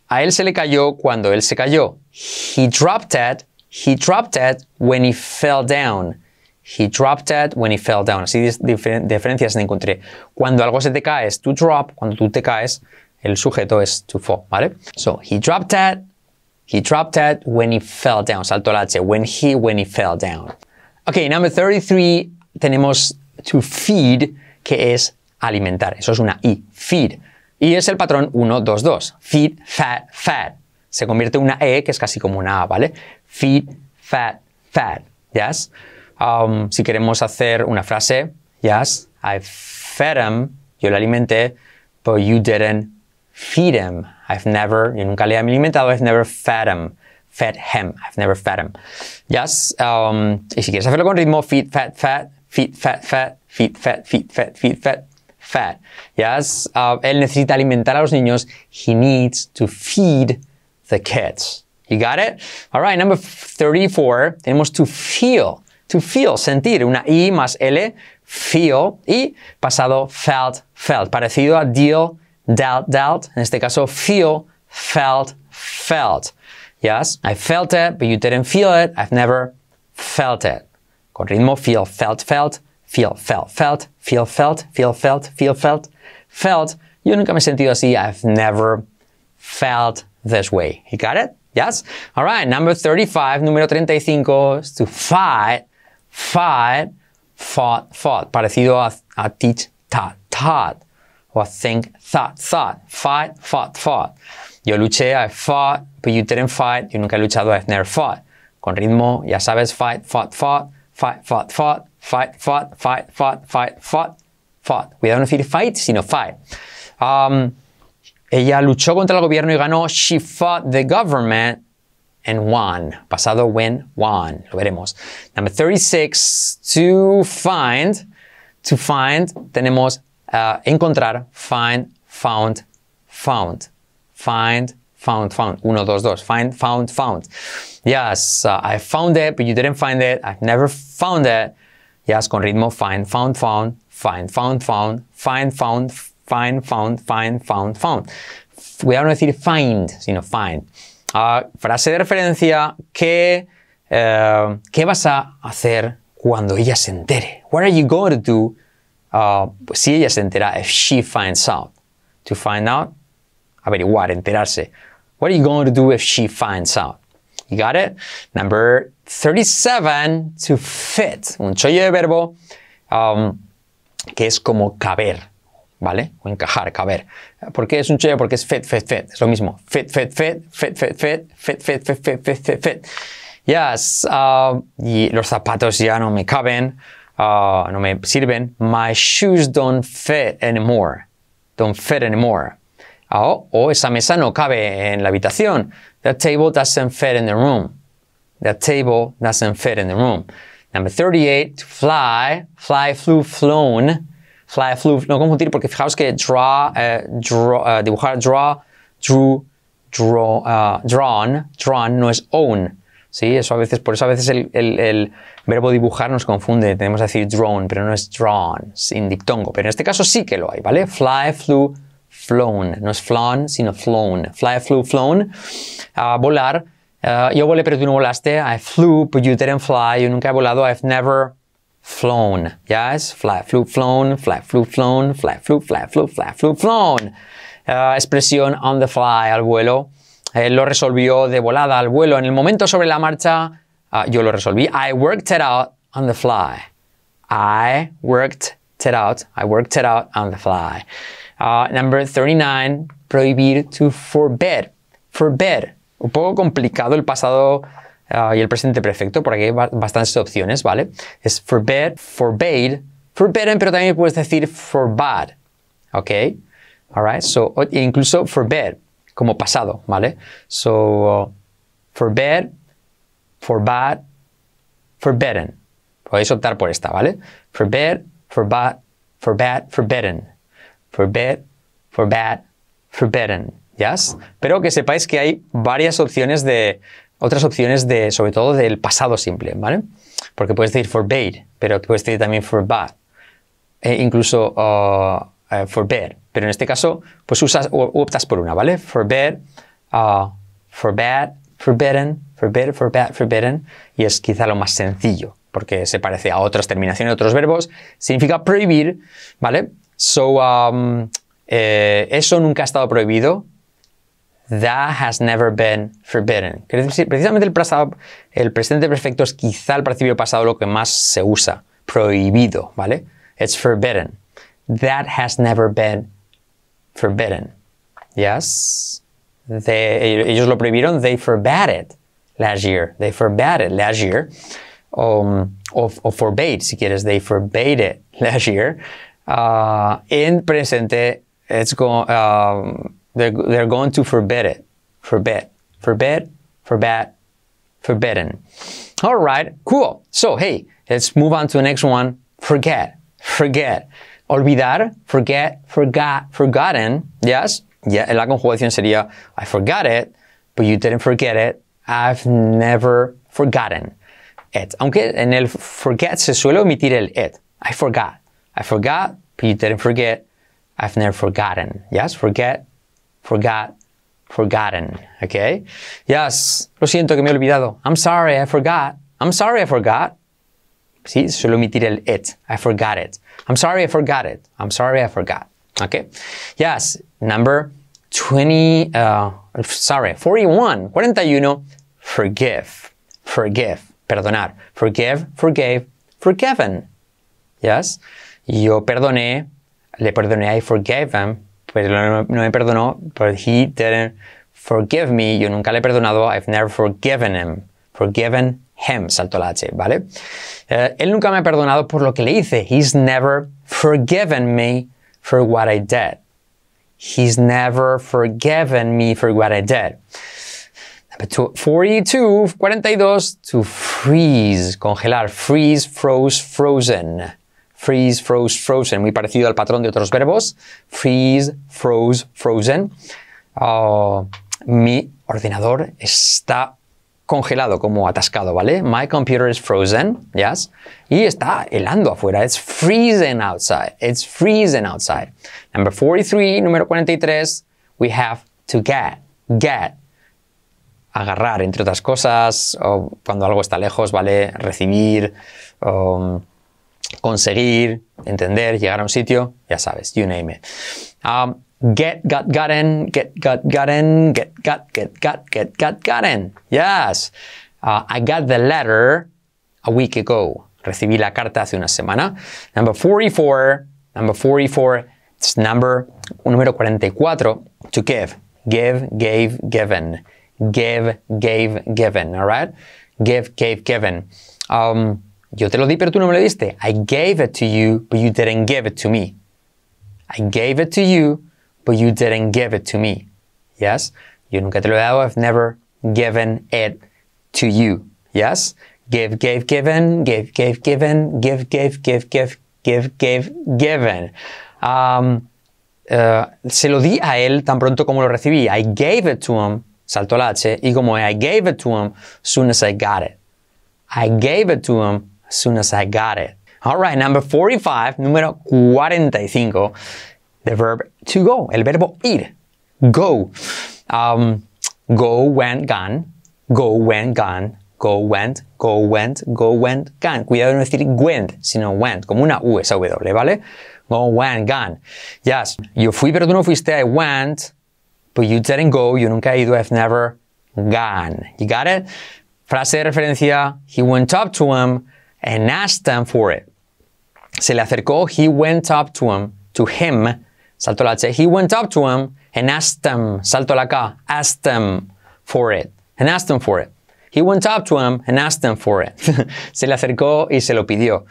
a él se le cayó cuando él se cayó. He dropped it. He dropped it when he fell down. He dropped that when he fell down. Así diferencias diferencias encontré. Cuando algo se te cae es to drop, cuando tú te caes, el sujeto es to fall, ¿vale? So, he dropped that. he dropped that when he fell down. Saltó la H. When he, when he fell down. Ok, number 33 tenemos to feed, que es alimentar. Eso es una I. Feed. Y es el patrón 1, 2, 2. Feed, fat, fat. Se convierte en una E que es casi como una A, ¿vale? Feed, fat, fat. ¿Yes? Um, si queremos hacer una frase, yes, I fed him, em, yo le alimenté, but you didn't feed him. Em. I've never, yo nunca le he alimentado, I've never fed him. Em. Fed him, I've never fed him. Yes, um, y si quieres hacerlo con ritmo, feed, fat, fat, feed, fat, fat, feed, fat, feed, fat, feed, fat, fat. Yes, uh, él necesita alimentar a los niños. He needs to feed the kids. You got it? All right, number 34, tenemos to feel to feel, sentir, una I más L, feel, y pasado felt, felt, parecido a deal, dealt, dealt, en este caso feel, felt, felt. Yes, I felt it, but you didn't feel it, I've never felt it. Con ritmo feel, felt, felt, feel, felt, felt, feel, felt, feel, felt, feel, felt, felt. Yo nunca me he sentido así, I've never felt this way. You got it? Yes? All right, number 35, número 35, to fight Fight, fought, fought. Parecido a, teach, taught, taught. O a think, thought, thought. Fight, fought, fought. Yo luché, I fought, but you didn't fight. Yo nunca he luchado, I've never fought. Con ritmo, ya sabes, fight, fought, fought. Fight, fought, fought. Fight, fought, fight, fought, fight, fought, fought. Cuidado no decir fight, sino fight. Um, ella luchó contra el gobierno y ganó. She fought the government and one. Pasado when, one. Lo veremos. Number 36, to find. To find, tenemos uh, encontrar, find, found, found. Find, found, found. Uno, dos, dos. Find, found, found. Yes, uh, I found it, but you didn't find it. I've never found it. Yes, con ritmo, find, found, found, find, found, found, find, found, find, found, find, found, found. We don't decir find, sino find. frase de referencia, ¿qué, eh, ¿qué vas a hacer cuando ella se entere? What are you going to do uh, pues si ella se entera? If she finds out. To find out, averiguar, enterarse. What are you going to do if she finds out? You got it? Number 37, to fit. Un chollo de verbo um, que es como caber. ¿vale? O encajar, caber. ¿Por qué es un chollo? Porque es fit, fit, fit. Es lo mismo. Fit, fit, fit. Fit, fit, fit. Fit, fit, fit, fit, fit, fit, fit. Yes, y los zapatos ya no me caben, no me sirven. My shoes don't fit anymore. Don't fit anymore. O esa mesa no cabe en la habitación. That table doesn't fit in the room. That table doesn't fit in the room. Number 38, fly, fly, flew, flown fly, flew, no confundir, porque fijaos que draw, eh, draw eh, dibujar, draw, drew, draw, ah, drawn, drawn no es own. ¿sí? Eso a veces, por eso a veces el, verbo dibujar nos confunde, tenemos que decir drawn, pero no es drawn, sin diptongo. Pero en este caso sí que lo hay, ¿vale? Fly, flew, flown. No es flown, sino flown. Fly, flew, flown. a ah, volar. Ah, yo volé, pero tú no volaste. I flew, but you didn't fly. Yo nunca he volado. I've never flown. es? fly, flew, flown, fly, flew, flown, fly, flew, fly, flew, flat flew, flown. Ah, expresión on the fly, al vuelo. él lo resolvió de volada, al vuelo. En el momento sobre la marcha, ah, yo lo resolví. I worked it out on the fly. I worked it out. I worked it out on the fly. Ah, number 39, prohibir to forbid. Forbid. Un poco complicado el pasado Ah, y el presente perfecto, porque aquí hay bastantes opciones, ¿vale? Es forbid, forbade, forbidden, pero también puedes decir forbad, ¿ok? Alright, so, e incluso forbid, como pasado, ¿vale? So, forbid, forbad, forbidden. Podéis optar por esta, ¿vale? Forbid, forbad, forbad, forbidden. Forbid, forbad, forbidden. ¿Yes? Pero que sepáis que hay varias opciones de, otras opciones de, sobre todo del pasado simple, ¿vale? Porque puedes decir forbade, pero puedes decir también forbad, e incluso uh, eh, forbear. Pero en este caso, pues usas optas por una, ¿vale? Forbear, uh, forbad, forbidden, forbid, forbad, forbidden, y es quizá lo más sencillo, porque se parece a otras terminaciones, otros verbos. Significa prohibir, ¿vale? So, um, eh, eso nunca ha estado prohibido, That has never been forbidden. precisamente el, el presente perfecto es quizá el principio pasado lo que más se usa. Prohibido, ¿vale? It's forbidden. That has never been forbidden. Yes? They, ellos lo prohibieron. They forbade it last year. They forbade it last year. Um, o, forbade, si quieres. They forbade it last year. en uh, presente, it's going... Um, They're, they're going to forbid it. Forbid. Forbid. Forbid. Forbidden. All right. Cool. So, hey, let's move on to the next one. Forget. Forget. Olvidar. Forget. Forgot. Forgotten. Yes. Yeah, la conjugación sería I forgot it, but you didn't forget it. I've never forgotten it. Aunque en el forget se suele omitir el it. I forgot. I forgot, but you didn't forget. I've never forgotten. Yes, forget, forgot, forgotten, okay? Yes, lo siento que me he olvidado. I'm sorry, I forgot. I'm sorry, I forgot. Sí, suelo omitir el it. I forgot it. I'm sorry, I forgot it. I'm sorry, I forgot. Okay? Yes, number 20, uh, sorry, 41, 41, forgive, forgive, perdonar. Forgive, forgave, forgiven. Yes? Yo perdoné, le perdoné, I forgave him, pues no, no me perdonó, but he didn't forgive me, yo nunca le he perdonado, I've never forgiven him, forgiven him, saltó ¿vale? él nunca me ha perdonado por lo que le hice, he's never forgiven me for what I did. He's never forgiven me for what I did. Number 42, 42, to freeze, congelar, freeze, froze, frozen freeze, froze, frozen, muy parecido al patrón de otros verbos, freeze, froze, frozen. Ah, mi ordenador está congelado, como atascado, ¿vale? My computer is frozen, yes. Y está helando afuera. It's freezing outside. It's freezing outside. Number 43, número 43, we have to get. Get. Agarrar, entre otras cosas, o cuando algo está lejos, ¿vale? Recibir. Um, conseguir, entender, llegar a un sitio, ya sabes, you name it. Um, get, got, gotten, get, got, gotten, get, got, get, got, get, got, gotten. Yes. Uh, I got the letter a week ago. Recibí la carta hace una semana. Number 44, number 44, it's number, número 44, to give. Give, gave, given. Give, gave, given, all right? Give, gave, given. Um, yo te lo di, pero tú no me lo diste. I gave it to you, but you didn't give it to me. I gave it to you, but you didn't give it to me. Yes? Yo nunca te lo he dado. I've never given it to you. Yes? Give, gave, given, give, gave, given, give, gave, give, give, give, give, given. Um, uh, se lo di a él tan pronto como lo recibí. I gave it to him, Salto la H, y como I gave it to him, soon as I got it. I gave it to him as soon as I got it. All right, number 45, número 45, the verb to go, el verbo ir, go. Um, go, went, gone, go, went, gone, go, went, go, went, go, went, gone. Cuidado de no decir went, sino went, como una U, esa W, ¿vale? Go, went, gone. Yes, yo fui, pero tú no fuiste, I went, but you didn't go, yo nunca he ido, I've never gone. You got it? Frase de referencia, he went up to him, and asked them for it. Se le acercó, he went up to him, to him, salto la he went up to him and asked them. salto la asked them for it, and asked them for it. He went up to him and asked them for it. se le acercó y se lo pidió.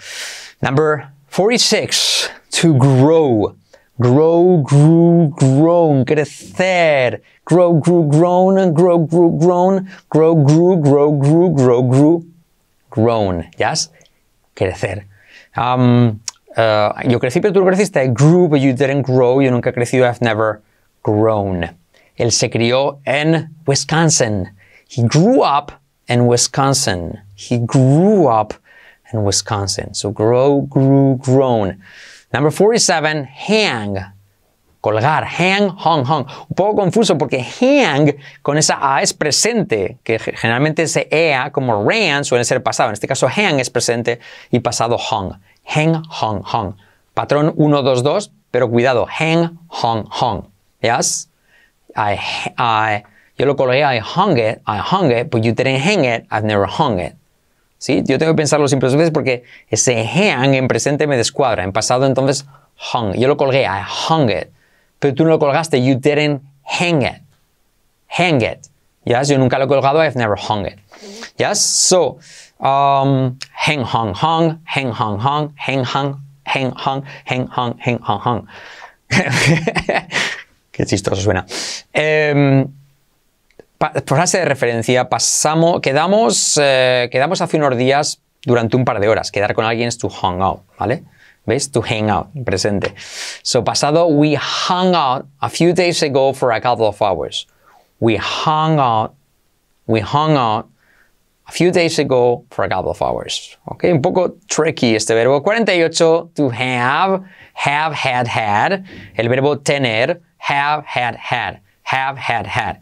Number 46, to grow. Grow, grew, grown, crecer. Grow, grew, grown, grow, grew, grown, grow, grew, grow, grew, grow, grew, grown. Yes? crecer. Um, uh, yo crecí, pero tú creciste. I grew, but you didn't grow. Yo nunca he crecido. I've never grown. Él se crió en Wisconsin. He grew up in Wisconsin. He grew up in Wisconsin. So grow, grew, grown. Number 47, hang. colgar, hang, hung, hung. Un poco confuso porque hang con esa a es presente, que generalmente ese ea como ran suele ser pasado. En este caso hang es presente y pasado hung. Hang, hung, hung. Patrón 1, 2, 2, pero cuidado, hang, hung, hung. Yes? I, I, yo lo colgué, I hung it, I hung it, but you didn't hang it, I've never hung it. ¿Sí? Yo tengo que pensarlo siempre veces porque ese hang en presente me descuadra. En pasado entonces hung. Yo lo colgué, I hung it pero tú no lo colgaste. You didn't hang it. Hang it. yo nunca lo he colgado. I've never hung it. Yes, so um, hang, hung, hung, hang, hung, hung, hang, hung, hang, hung, hang, hung, hang, hang, hung. Qué chistoso suena. Em, por frase de referencia, pasamos, quedamos, eh, quedamos hace unos días durante un par de horas. Quedar con alguien es to hang out, ¿vale? ¿Ves? To hang out, presente. So pasado, we hung out a few days ago for a couple of hours. We hung out, we hung out a few days ago for a couple of hours. un poco tricky este verbo. 48, to have, have, had, had. El verbo tener, have, had, had. Have, had, had.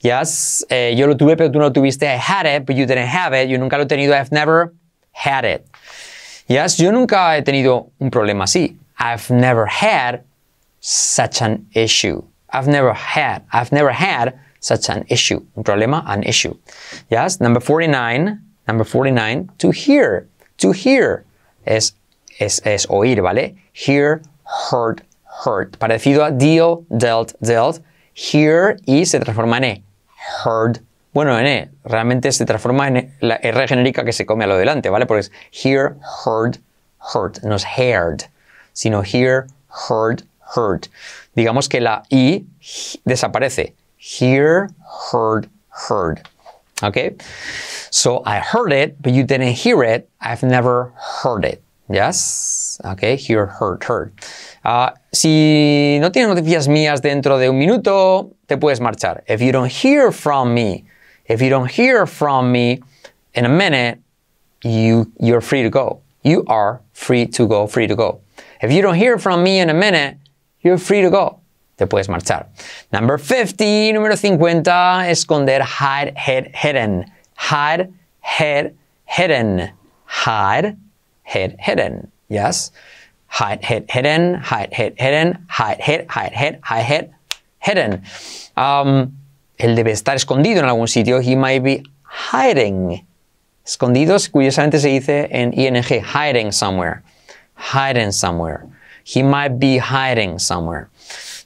Yes, eh, yo lo tuve, pero tú no tuviste. I had it, but you didn't have it. Yo nunca lo he tenido. I've never had it. Yes, yo nunca he tenido un problema así. I've never had such an issue. I've never had, I've never had such an issue. Un problema, an issue. Yes, number 49, number 49, to hear. To hear es, oír, ¿vale? Hear, heard, heard. Parecido a deal, dealt, dealt. Hear y se transforma en e. Heard, bueno, NE realmente se transforma en la R genérica que se come a lo delante, ¿vale? Porque es hear, heard, heard, no es heard, sino hear, heard, heard. Digamos que la I desaparece. Hear, heard, heard. ¿Ok? So I heard it, but you didn't hear it. I've never heard it. Yes? Ok, hear, heard, heard. Ah, si no tienes noticias mías dentro de un minuto, te puedes marchar. If you don't hear from me If you don't hear from me in a minute, you, you're free to go. You are free to go, free to go. If you don't hear from me in a minute, you're free to go. Te puedes marchar. Number 50, número 50, esconder, hide, head, hidden. Hide, head, hidden. Hide, head, hidden. Yes? Hide, head, hidden. Hide, head, hidden. Hide, head, hide, head, hide, head, hidden. Um, Él debe estar escondido en algún sitio. He might be hiding. Escondidos, curiosamente se dice en ing, hiding somewhere. Hiding somewhere. He might be hiding somewhere.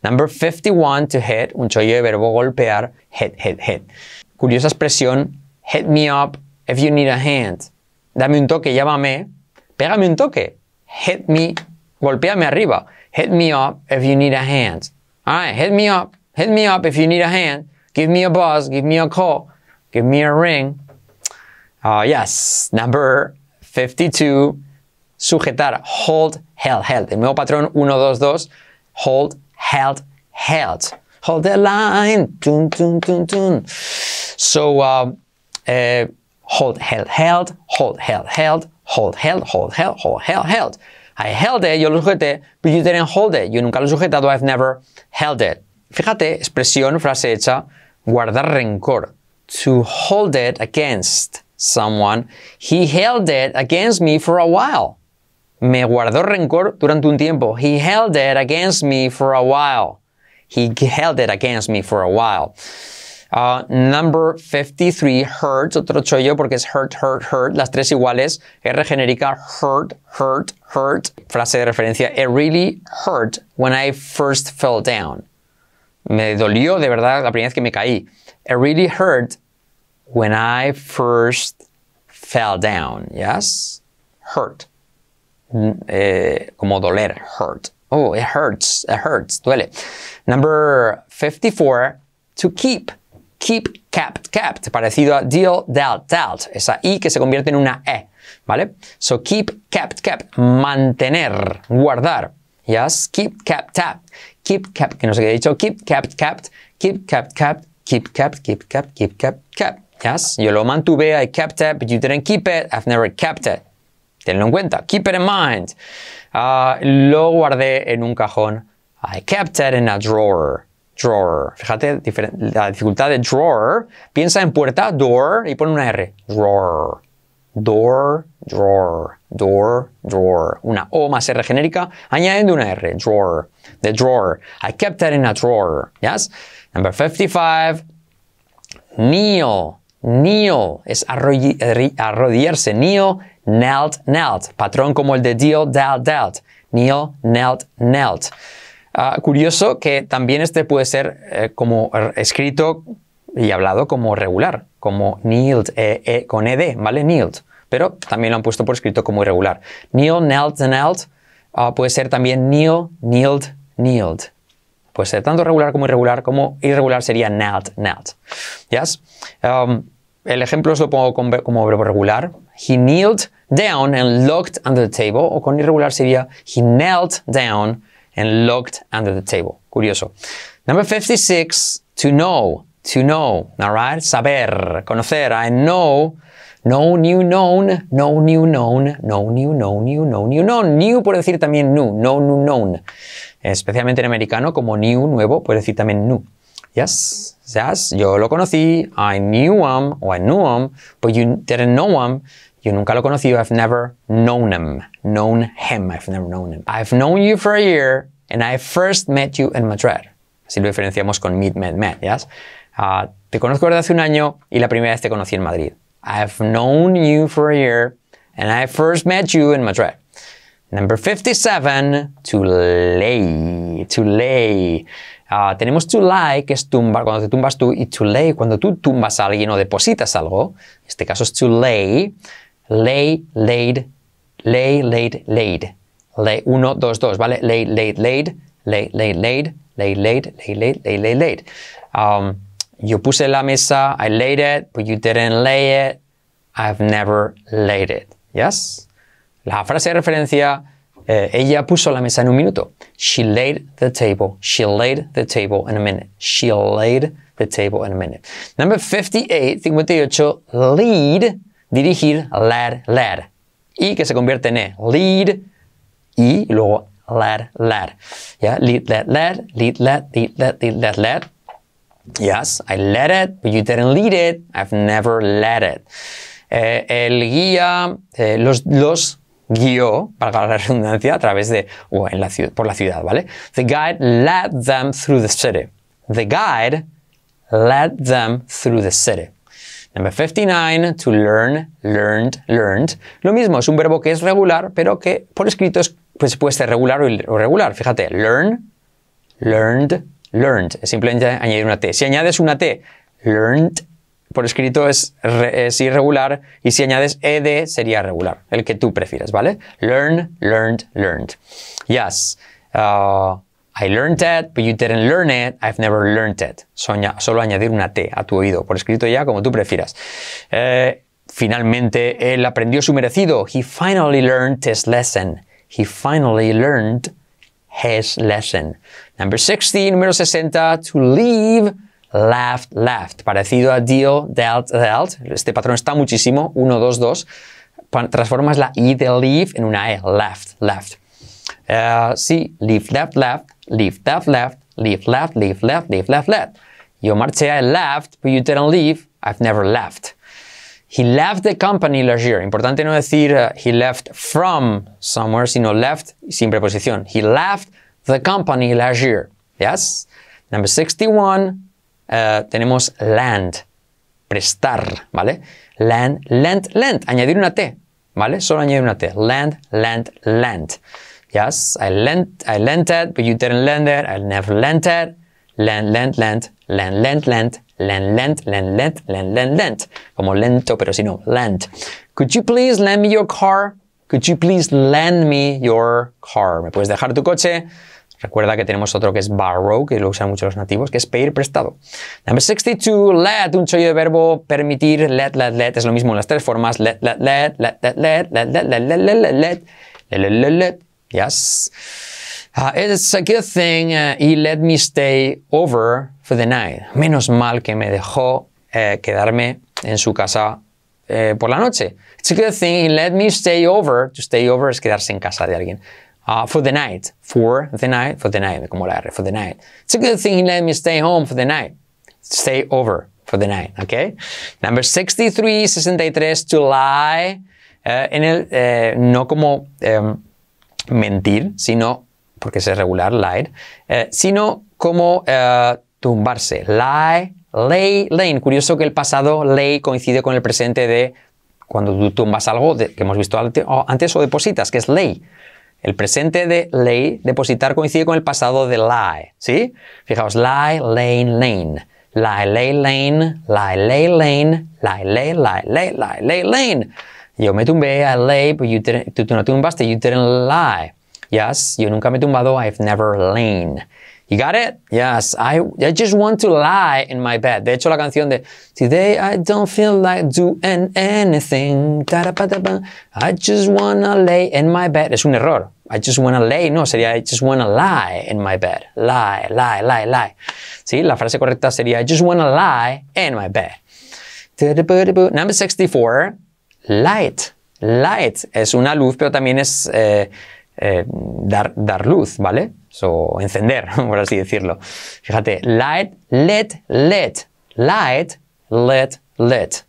Number 51, to hit, un chollo de verbo golpear, hit, hit, hit. Curiosa expresión, hit me up if you need a hand. Dame un toque, llámame. Pégame un toque. Hit me, golpeame arriba. Hit me up if you need a hand. All right, hit me up, hit me up if you need a hand. give me a buzz, give me a call, give me a ring. Uh, yes, number 52, sujetar, hold, held, held. El nuevo patrón dos. hold, held, held. Hold the line, tun, tun, tun, tun. So, uh, uh, hold, held, held, hold, held, held, hold, held, hold, held, hold, held, held. I held it, yo lo sujeté, but you didn't hold it. Yo nunca lo sujetado, I've never held it. Fíjate, expresión, frase hecha, guardar rencor, to hold it against someone. He held it against me for a while. Me guardó rencor durante un tiempo. He held it against me for a while. He held it against me for a while. Uh, number 53, hurt, otro chollo porque es hurt, hurt, hurt, las tres iguales. R genérica, hurt, hurt, hurt. Frase de referencia, it really hurt when I first fell down. me dolió de verdad la primera vez que me caí. It really hurt when I first fell down. Yes? Hurt. Mm, eh, como doler. Hurt. Oh, it hurts. It hurts. Duele. Number 54. To keep. Keep, kept, kept. Parecido a deal, dealt, dealt. Esa I que se convierte en una E. ¿Vale? So keep, kept, kept. Mantener. Guardar. Yes, keep kept tap. keep kept, que no sé qué he dicho, keep kept kept, keep kept kept, keep kept, keep kept, keep kept Yes, yo lo mantuve, I kept it, but you didn't keep it, I've never kept it. Tenlo en cuenta, keep it in mind. Ah, lo guardé en un cajón, I kept it in a drawer. Drawer. Fíjate la dificultad de drawer. Piensa en puerta, door, y pone una R. Drawer. Door, drawer door, drawer. Una O más R genérica, añadiendo una R, drawer, the drawer. I kept that in a drawer, yes? Number 55, kneel, kneel, es arrodillarse, kneel, knelt, knelt. Patrón como el de deal, dealt, dealt. Kneel, knelt, knelt. Ah, curioso que también este puede ser eh, como escrito y hablado como regular, como kneeled, eh, eh, con ed, ¿vale? Kneeled pero también lo han puesto por escrito como irregular. Neil knelt, knelt, ah, puede ser también Neil kneeled, kneeled. Puede ser tanto regular como irregular, como irregular sería knelt, knelt. ¿Yes? Um, el ejemplo se lo pongo como verbo regular. He kneeled down and looked under the table. O con irregular sería he knelt down and looked under the table. Curioso. Number 56, to know. To know. All Saber, conocer. I know no new known, no new known, no new known, new no new known. new puede decir también new, no new known. Especialmente en americano como new nuevo puede decir también new. Yes, yes, yo lo conocí, I knew him o I knew him, but you didn't know him. Yo nunca lo conocí, I've never known him, known him, I've never known him. I've known you for a year and I first met you in Madrid. Así lo diferenciamos con meet, met, met, yes. Uh, te conozco desde hace un año y la primera vez te conocí en Madrid. I've known you for a year, and I first met you in Madrid. Number 57, to lay, to lay. Uh, tenemos to lie, que es tumbar, cuando te tumbas tú, y to lay, cuando tú tumbas a alguien o depositas algo, en este caso es to lay, lay, laid, lay, laid, laid. Lay, uno, dos, dos, ¿vale? Lay, laid, laid, lay, laid, laid, lay, laid, lay, laid, lay, laid, laid. Um, Yo puse la mesa, I laid it, but you didn't lay it. I've never laid it. Yes? La frase de referencia, eh, ella puso la mesa en un minuto. She laid the table. She laid the table in a minute. She laid the table in a minute. Number 58, 58, lead, dirigir, led, led. Y que se convierte en e. Lead y luego led, led. ¿Ya? Lead, led, led, lead, led, lead, led, led. Yes, I let it, but you didn't lead it. I've never let it. Eh, el guía eh, los, los guió, para la redundancia, a través de, o la por la ciudad, ¿vale? The guide led them through the city. The guide led them through the city. Number 59, to learn, learned, learned. Lo mismo, es un verbo que es regular, pero que por escrito es, pues, puede ser regular o irregular. Fíjate, learn, learned, learned, es simplemente añadir una T. Si añades una T, learned, por escrito es, irregular y si añades ed sería regular, el que tú prefieras, ¿vale? Learn, learned, learned. Yes, uh, I learned that, but you didn't learn it, I've never learned it. solo añadir una T a tu oído, por escrito ya, como tú prefieras. Eh, finalmente, él aprendió su merecido. He finally learned his lesson. He finally learned his lesson. Number 60, número 60, to leave left, left. Parecido a deal, dealt, dealt. Este patrón está muchísimo, 1, 2, 2. Transformas la I de leave en una E, left, left. Eh, sí, leave left, left, leave left, left, leave left, leave left, leave left, left. Yo marché, I left, but you didn't leave, I've never left. He left the company last year. Importante no decir eh, he left from somewhere, sino left sin preposición. He left the company last year. Yes? Number 61, uh, tenemos land, prestar, ¿vale? Land, lent, lent, añadir una T, ¿vale? Solo añadir una T. Land, lent, lent Yes, I lent, I lent it, but you didn't lend it. I never lented. Lent, lent, lent, lent, lent, lent, lent, lent, lent, lent, lent, lent, lent. Como lento, pero si no, lent. Could you please lend me your car? Could you please lend me your car? ¿Me puedes dejar tu coche? Recuerda que tenemos otro que es borrow, que lo usan mucho los nativos, que es pedir prestado. Number 62, let, un chollo de verbo permitir, let, let, let, es lo mismo en las tres formas, let, let, let, let, let, let, let, let, let, let, let, let, let, let, let, yes. it's a good thing he let me stay over for the night. Menos mal que me dejó quedarme en su casa por la noche. It's a good thing he let me stay over. To stay over es quedarse en casa de alguien. Uh, for the night, for the night, for the night, como la R, for the night. It's a good thing he let me stay home for the night. Stay over for the night, okay? Number 63, 63, to lie, uh, uh, no como um, mentir, sino, porque es regular, lied, sino como tumbarse, lie, lay, lane. Curioso que el pasado lay coincide con el presente de cuando tú tumbas algo que hemos visto antes o depositas, que es lay. El presente de lay, depositar, coincide con el pasado de lie, ¿sí? Fijaos, lie, lane, lane. Lie, lay, lane, lie, lay, lane, lie, lay, lie, lay, lie, lay, lane. Yo me tumbé, I lay, but you didn't, tú, no tumbaste, you didn't lie. Yes, yo nunca me he tumbado, I've never lain. You got it? Yes, I, I just want to lie in my bed. De hecho, la canción de Today I don't feel like doing anything. I just wanna lay in my bed. Es un error. I just wanna lay, no, sería I just wanna lie in my bed. Lie, lie, lie, lie. Sí, la frase correcta sería I just wanna lie in my bed. Number 64, light. Light es una luz, pero también es eh, eh dar, dar luz, ¿vale? So, encender, por así decirlo. Fíjate, light, lit, lit, light, lit, lit.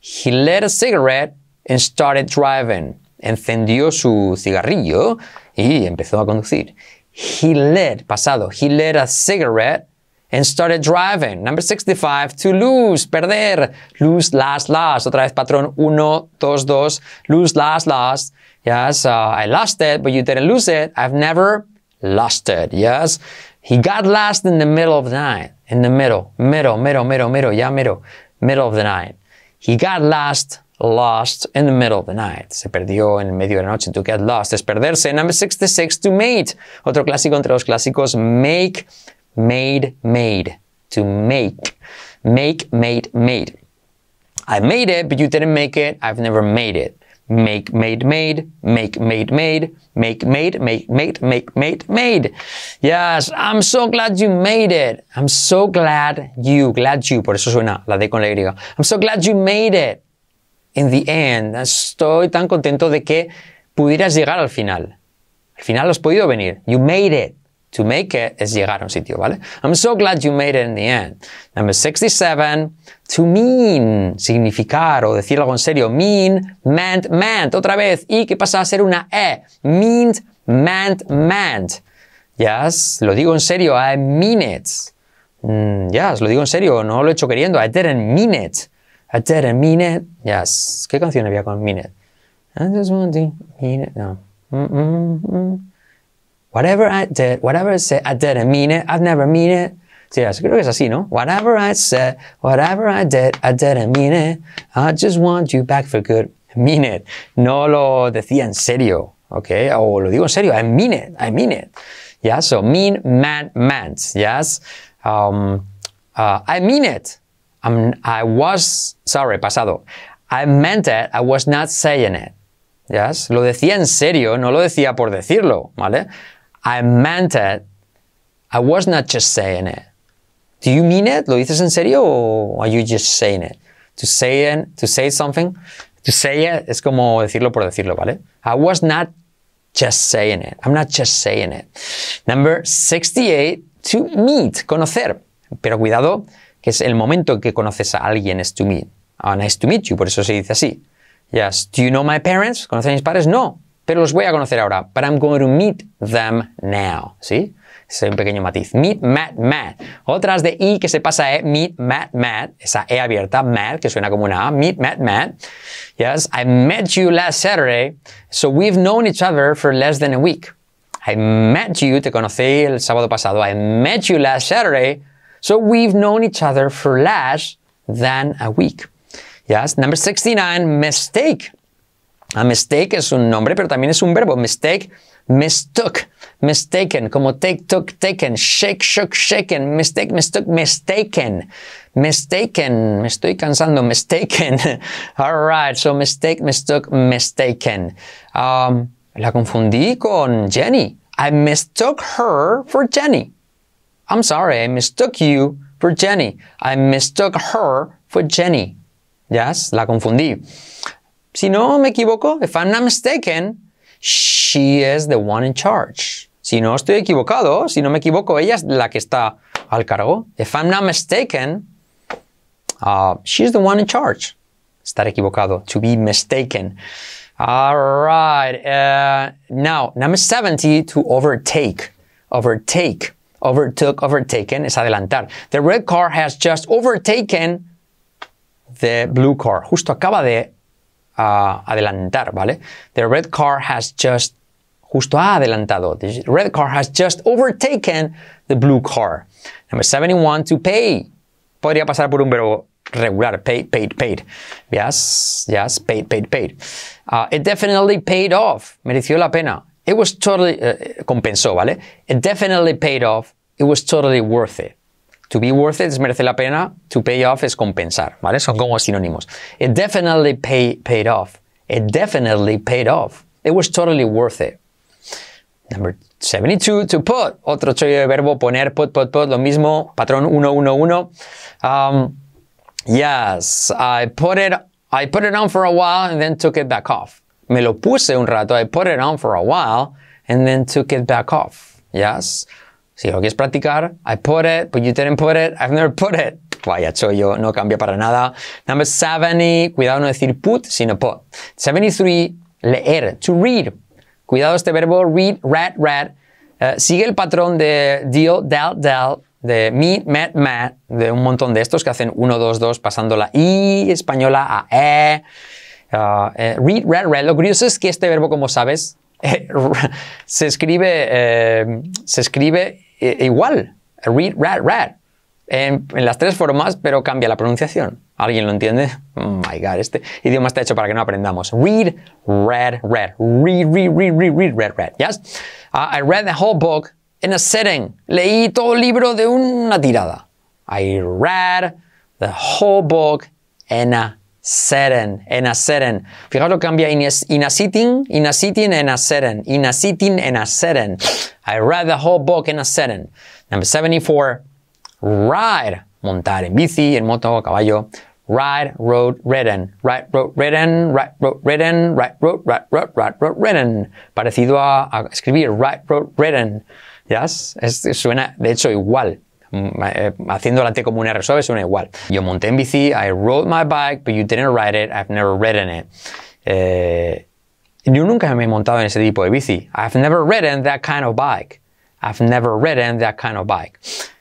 He lit a cigarette and started driving. Encendió su cigarrillo y empezó a conducir. He lit, pasado, he lit a cigarette and started driving. Number 65, to lose, perder. Lose, last, last. Otra vez patrón uno dos dos Lose, last, last. Yes, uh, I lost it, but you didn't lose it. I've never lasted. Yes? He got lost in the middle of the night. In the middle, middle, middle, middle, middle, yeah, middle, middle of the night. He got lost, lost in the middle of the night. Se perdió en medio de la noche. To get lost es perderse. Number 66, to mate. Otro clásico entre los clásicos. Make, made, made. To make. Make, made, made. I made it, but you didn't make it. I've never made it. make, made, made, make, made, made, make, made, make, made, make, made, made. Yes, I'm so glad you made it. I'm so glad you, glad you, por eso suena la D con la Y. I'm so glad you made it. In the end, estoy tan contento de que pudieras llegar al final. Al final has podido venir. You made it. To make it es llegar a un sitio, ¿vale? I'm so glad you made it in the end. Number 67. To mean, significar o decir algo en serio. Mean, meant, meant. Otra vez. Y que pasa a ser una E. Meant, meant, meant. Yes, lo digo en serio. I mean it. Mm, yes, lo digo en serio. No lo he hecho queriendo. I didn't mean it. I didn't mean it. Yes. ¿Qué canción había con mean it? I just want to mean it. No. Mm, mm, Whatever I did, whatever I said, I didn't mean it, I've never mean it. Sí, creo que es así, ¿no? Whatever I said, whatever I did, I didn't mean it. I just want you back for good. Mean it. No lo decía en serio, ¿ok? O lo digo en serio, I mean it, I mean it. Yeah, so mean, man, meant, yes? Um, uh, I mean it. I'm, I was, sorry, pasado. I meant it, I was not saying it. Yes? Lo decía en serio, no lo decía por decirlo, ¿vale? I meant it. I was not just saying it. Do you mean it? ¿Lo dices en serio o are you just saying it? To say it, to say something, to say it es como decirlo por decirlo, ¿vale? I was not just saying it. I'm not just saying it. Number 68, to meet, conocer. Pero cuidado, que es el momento en que conoces a alguien es to meet. Ah, nice to meet you, por eso se dice así. Yes, do you know my parents? ¿Conoces a mis padres? No pero los voy a conocer ahora. But I'm going to meet them now. ¿Sí? es un pequeño matiz. Meet, Matt, Matt. Otras de I que se pasa a Meet, Matt, Matt. Esa E abierta, Matt, que suena como una A. Meet, Matt, Matt. Yes, I met you last Saturday, so we've known each other for less than a week. I met you, te conocí el sábado pasado. I met you last Saturday, so we've known each other for less than a week. Yes, number 69, mistake. A ah, mistake es un nombre, pero también es un verbo. Mistake, mistook, mistaken, como take, took, taken, shake, shook, shaken, mistake, mistook, mistaken, mistaken. Me estoy cansando, mistaken. All right, so mistake, mistook, mistaken. Um, la confundí con Jenny. I mistook her for Jenny. I'm sorry, I mistook you for Jenny. I mistook her for Jenny. Yes, la confundí. Si no me equivoco, if I'm not mistaken, she is the one in charge. Si no estoy equivocado, si no me equivoco, ella es la que está al cargo. If I'm not mistaken, uh, she's the one in charge. Estar equivocado, to be mistaken. All right. Uh, now, number 70, to overtake. Overtake. Overtook, overtaken es adelantar. The red car has just overtaken the blue car. Justo acaba de adelantar, ¿vale? The red car has just, justo ha adelantado. The red car has just overtaken the blue car. Number 71, to pay. Podría pasar por un verbo regular, paid, paid, paid. Yes, yes, paid, paid, paid. Uh, it definitely paid off. Mereció la pena. It was totally, eh, eh, compensó, ¿vale? It definitely paid off. It was totally worth it. To be worth it es merece la pena, to pay off es compensar, ¿vale? Son como sinónimos. It definitely paid off. It definitely paid off. It was totally worth it. Number 72, to put. Otro chollo de verbo, poner, put, put, put. Lo mismo, patrón 111. Um, yes, I put, it, I put it on for a while and then took it back off. Me lo puse un rato, I put it on for a while and then took it back off. Yes. Si lo quieres practicar, I put it, but you didn't put it, I've never put it. Vaya chollo, no cambia para nada. Number 70, cuidado no decir put, sino put. 73, leer, to read. Cuidado este verbo read, read, read. Eh, sigue el patrón de deal, del, del, de meet, met, met, de un montón de estos que hacen 1, 2, 2 pasando la i española a e. eh, eh read, read, read. Lo curioso es que este verbo, como sabes, se escribe, eh, se escribe eh, igual, read, read, read, en, las tres formas, pero cambia la pronunciación. ¿Alguien lo entiende? Mm, my god, este idioma está hecho para que no aprendamos. Read, read, read, read, read, read, read, read, read, read. Yes? Ah, I read the whole book in a sitting. Leí todo el libro de una tirada. I read the whole book in a seren, en Fijaos lo que cambia sitting, sitting, a sitting, en en enaseren. I read the whole book enaseren. Number 74, ride, montar en bici, en moto, a caballo. Ride, road, ridden, ride, road, ridden, ride, road, ridden, ride, road, ride, road, ride, road, ridden. Parecido a, escribir, ride, road, ridden. ¿Ya? Yes? suena, de hecho, igual. Mm, eh, haciendo la como una R suena igual. Yo monté en bici, I rode my bike, but you didn't ride it, I've never ridden it. Eh, yo nunca me he montado en ese tipo de bici. I've never ridden that kind of bike. I've never ridden that kind of bike.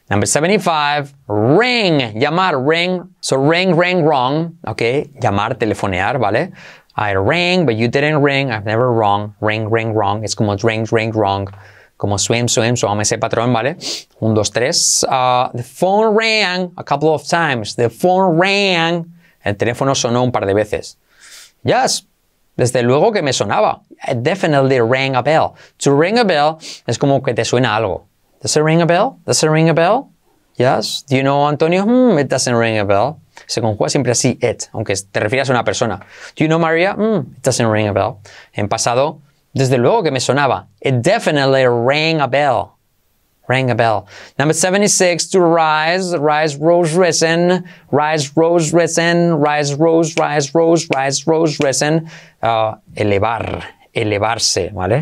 Number 75, ring, llamar, ring. So ring, ring, wrong, okay? Llamar, telefonear, ¿vale? I rang, but you didn't ring, I've never wrong, ring, ring, wrong. Es como ring, ring, wrong como swim, swim, suame ese patrón, ¿vale? Un, dos, tres. Ah, the phone rang a couple of times. The phone rang. El teléfono sonó un par de veces. Yes, desde luego que me sonaba. It definitely rang a bell. To ring a bell es como que te suena algo. Does it ring a bell? Does it ring a bell? Yes. Do you know Antonio? Hmm, it doesn't ring a bell. Se conjuga siempre así it, aunque te refieras a una persona. Do you know Maria? Hmm, it doesn't ring a bell. En pasado, Desde luego que me sonaba. It definitely rang a bell. Rang a bell. Number 76, to rise, rise, rose, risen, rise, rose, risen, rise, rose, rise, rose, rise, rose, risen. Uh, elevar, elevarse, ¿vale?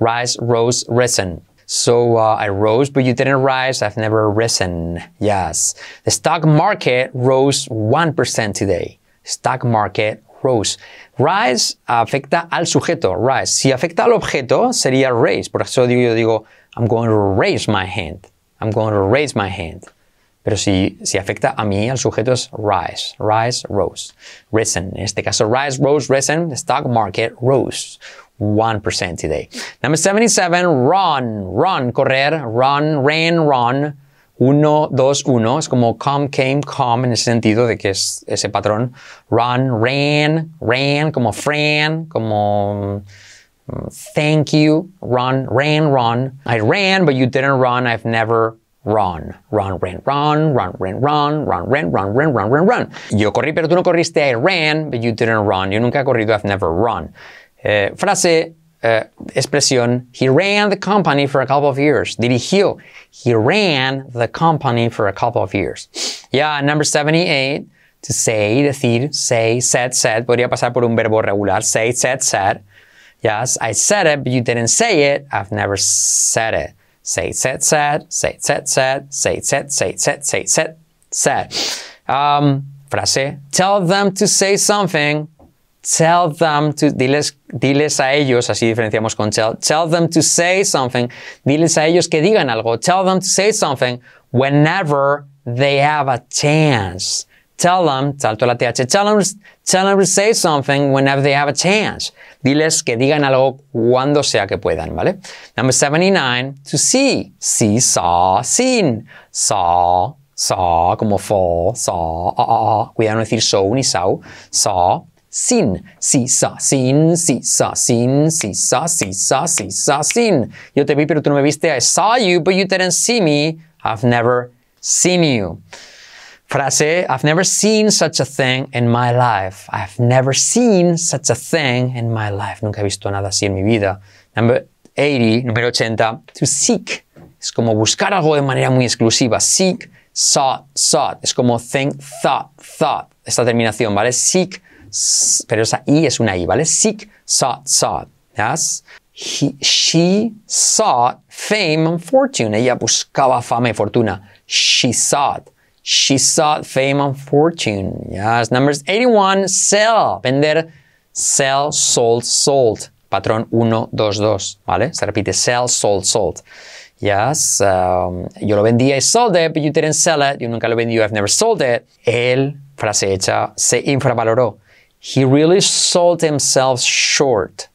Rise, rose, risen. So uh, I rose, but you didn't rise. I've never risen. Yes. The stock market rose 1% today. Stock market rose. Rise afecta al sujeto, rise. Si afecta al objeto, sería raise. Por eso yo digo, I'm going to raise my hand. I'm going to raise my hand. Pero si, si afecta a mí, al sujeto es rise, rise, rose, risen. En este caso, rise, rose, risen, the stock market rose 1% today. Number 77, run, run, correr, run, rain, run. 1, 2, 1, es como come, came, come en ese sentido de que es ese patrón. Run, ran, ran, como friend, como mm, thank you, run, ran, run. I ran, but you didn't run, I've never run. Run, ran, run, run, ran, run, run, ran, run, ran, run, run, run. Yo corrí, pero tú no corriste, I ran, but you didn't run. Yo nunca he corrido, I've never run. Eh, frase uh, expresión, he ran the company for a couple of years. Dirigió. He ran the company for a couple of years. Yeah, number 78, to say, decir, say, said, said, podría pasar por un verbo regular, say, said, said. Yes, I said it, but you didn't say it. I've never said it. Say, said, said, say, said, said, say, said, say, said, say, said, said. Um, frase, tell them to say something. Tell them to, diles, diles a ellos, así diferenciamos con tell. Tell them to say something. Diles a ellos que digan algo. Tell them to say something whenever they have a chance. Tell them, salto la TH, tell them, tell them to say something whenever they have a chance. Diles que digan algo cuando sea que puedan, ¿vale? Number 79, to see. See, saw, seen. Saw, saw, como fall, saw, ah, ah, ah. Cuidado no decir so ni saw. Saw sin, si, sa, sin, si, sa, sin, si, sa, si, sa, si, sa, sin. Yo te vi, pero tú no me viste. I saw you, but you didn't see me. I've never seen you. Frase, I've never seen such a thing in my life. I've never seen such a thing in my life. Nunca he visto nada así en mi vida. Number 80, número 80, to seek. Es como buscar algo de manera muy exclusiva. Seek, sought, sought. Es como think, thought, thought. Esta terminación, ¿vale? Seek, pero esa I es una I, ¿vale? Seek, sought, sought. Yes. she sought fame and fortune. Ella buscaba fama y fortuna. She sought. She sought fame and fortune. Yes. Numbers 81. Sell. Vender. Sell, sold, sold. Patrón 1, 2, 2. ¿Vale? Se repite. Sell, sold, sold. Yes. Um, yo lo vendí, I sold it, but you didn't sell it. Yo nunca lo vendí. I've never sold it. El frase hecha, se infravaloró. He really sold himself short.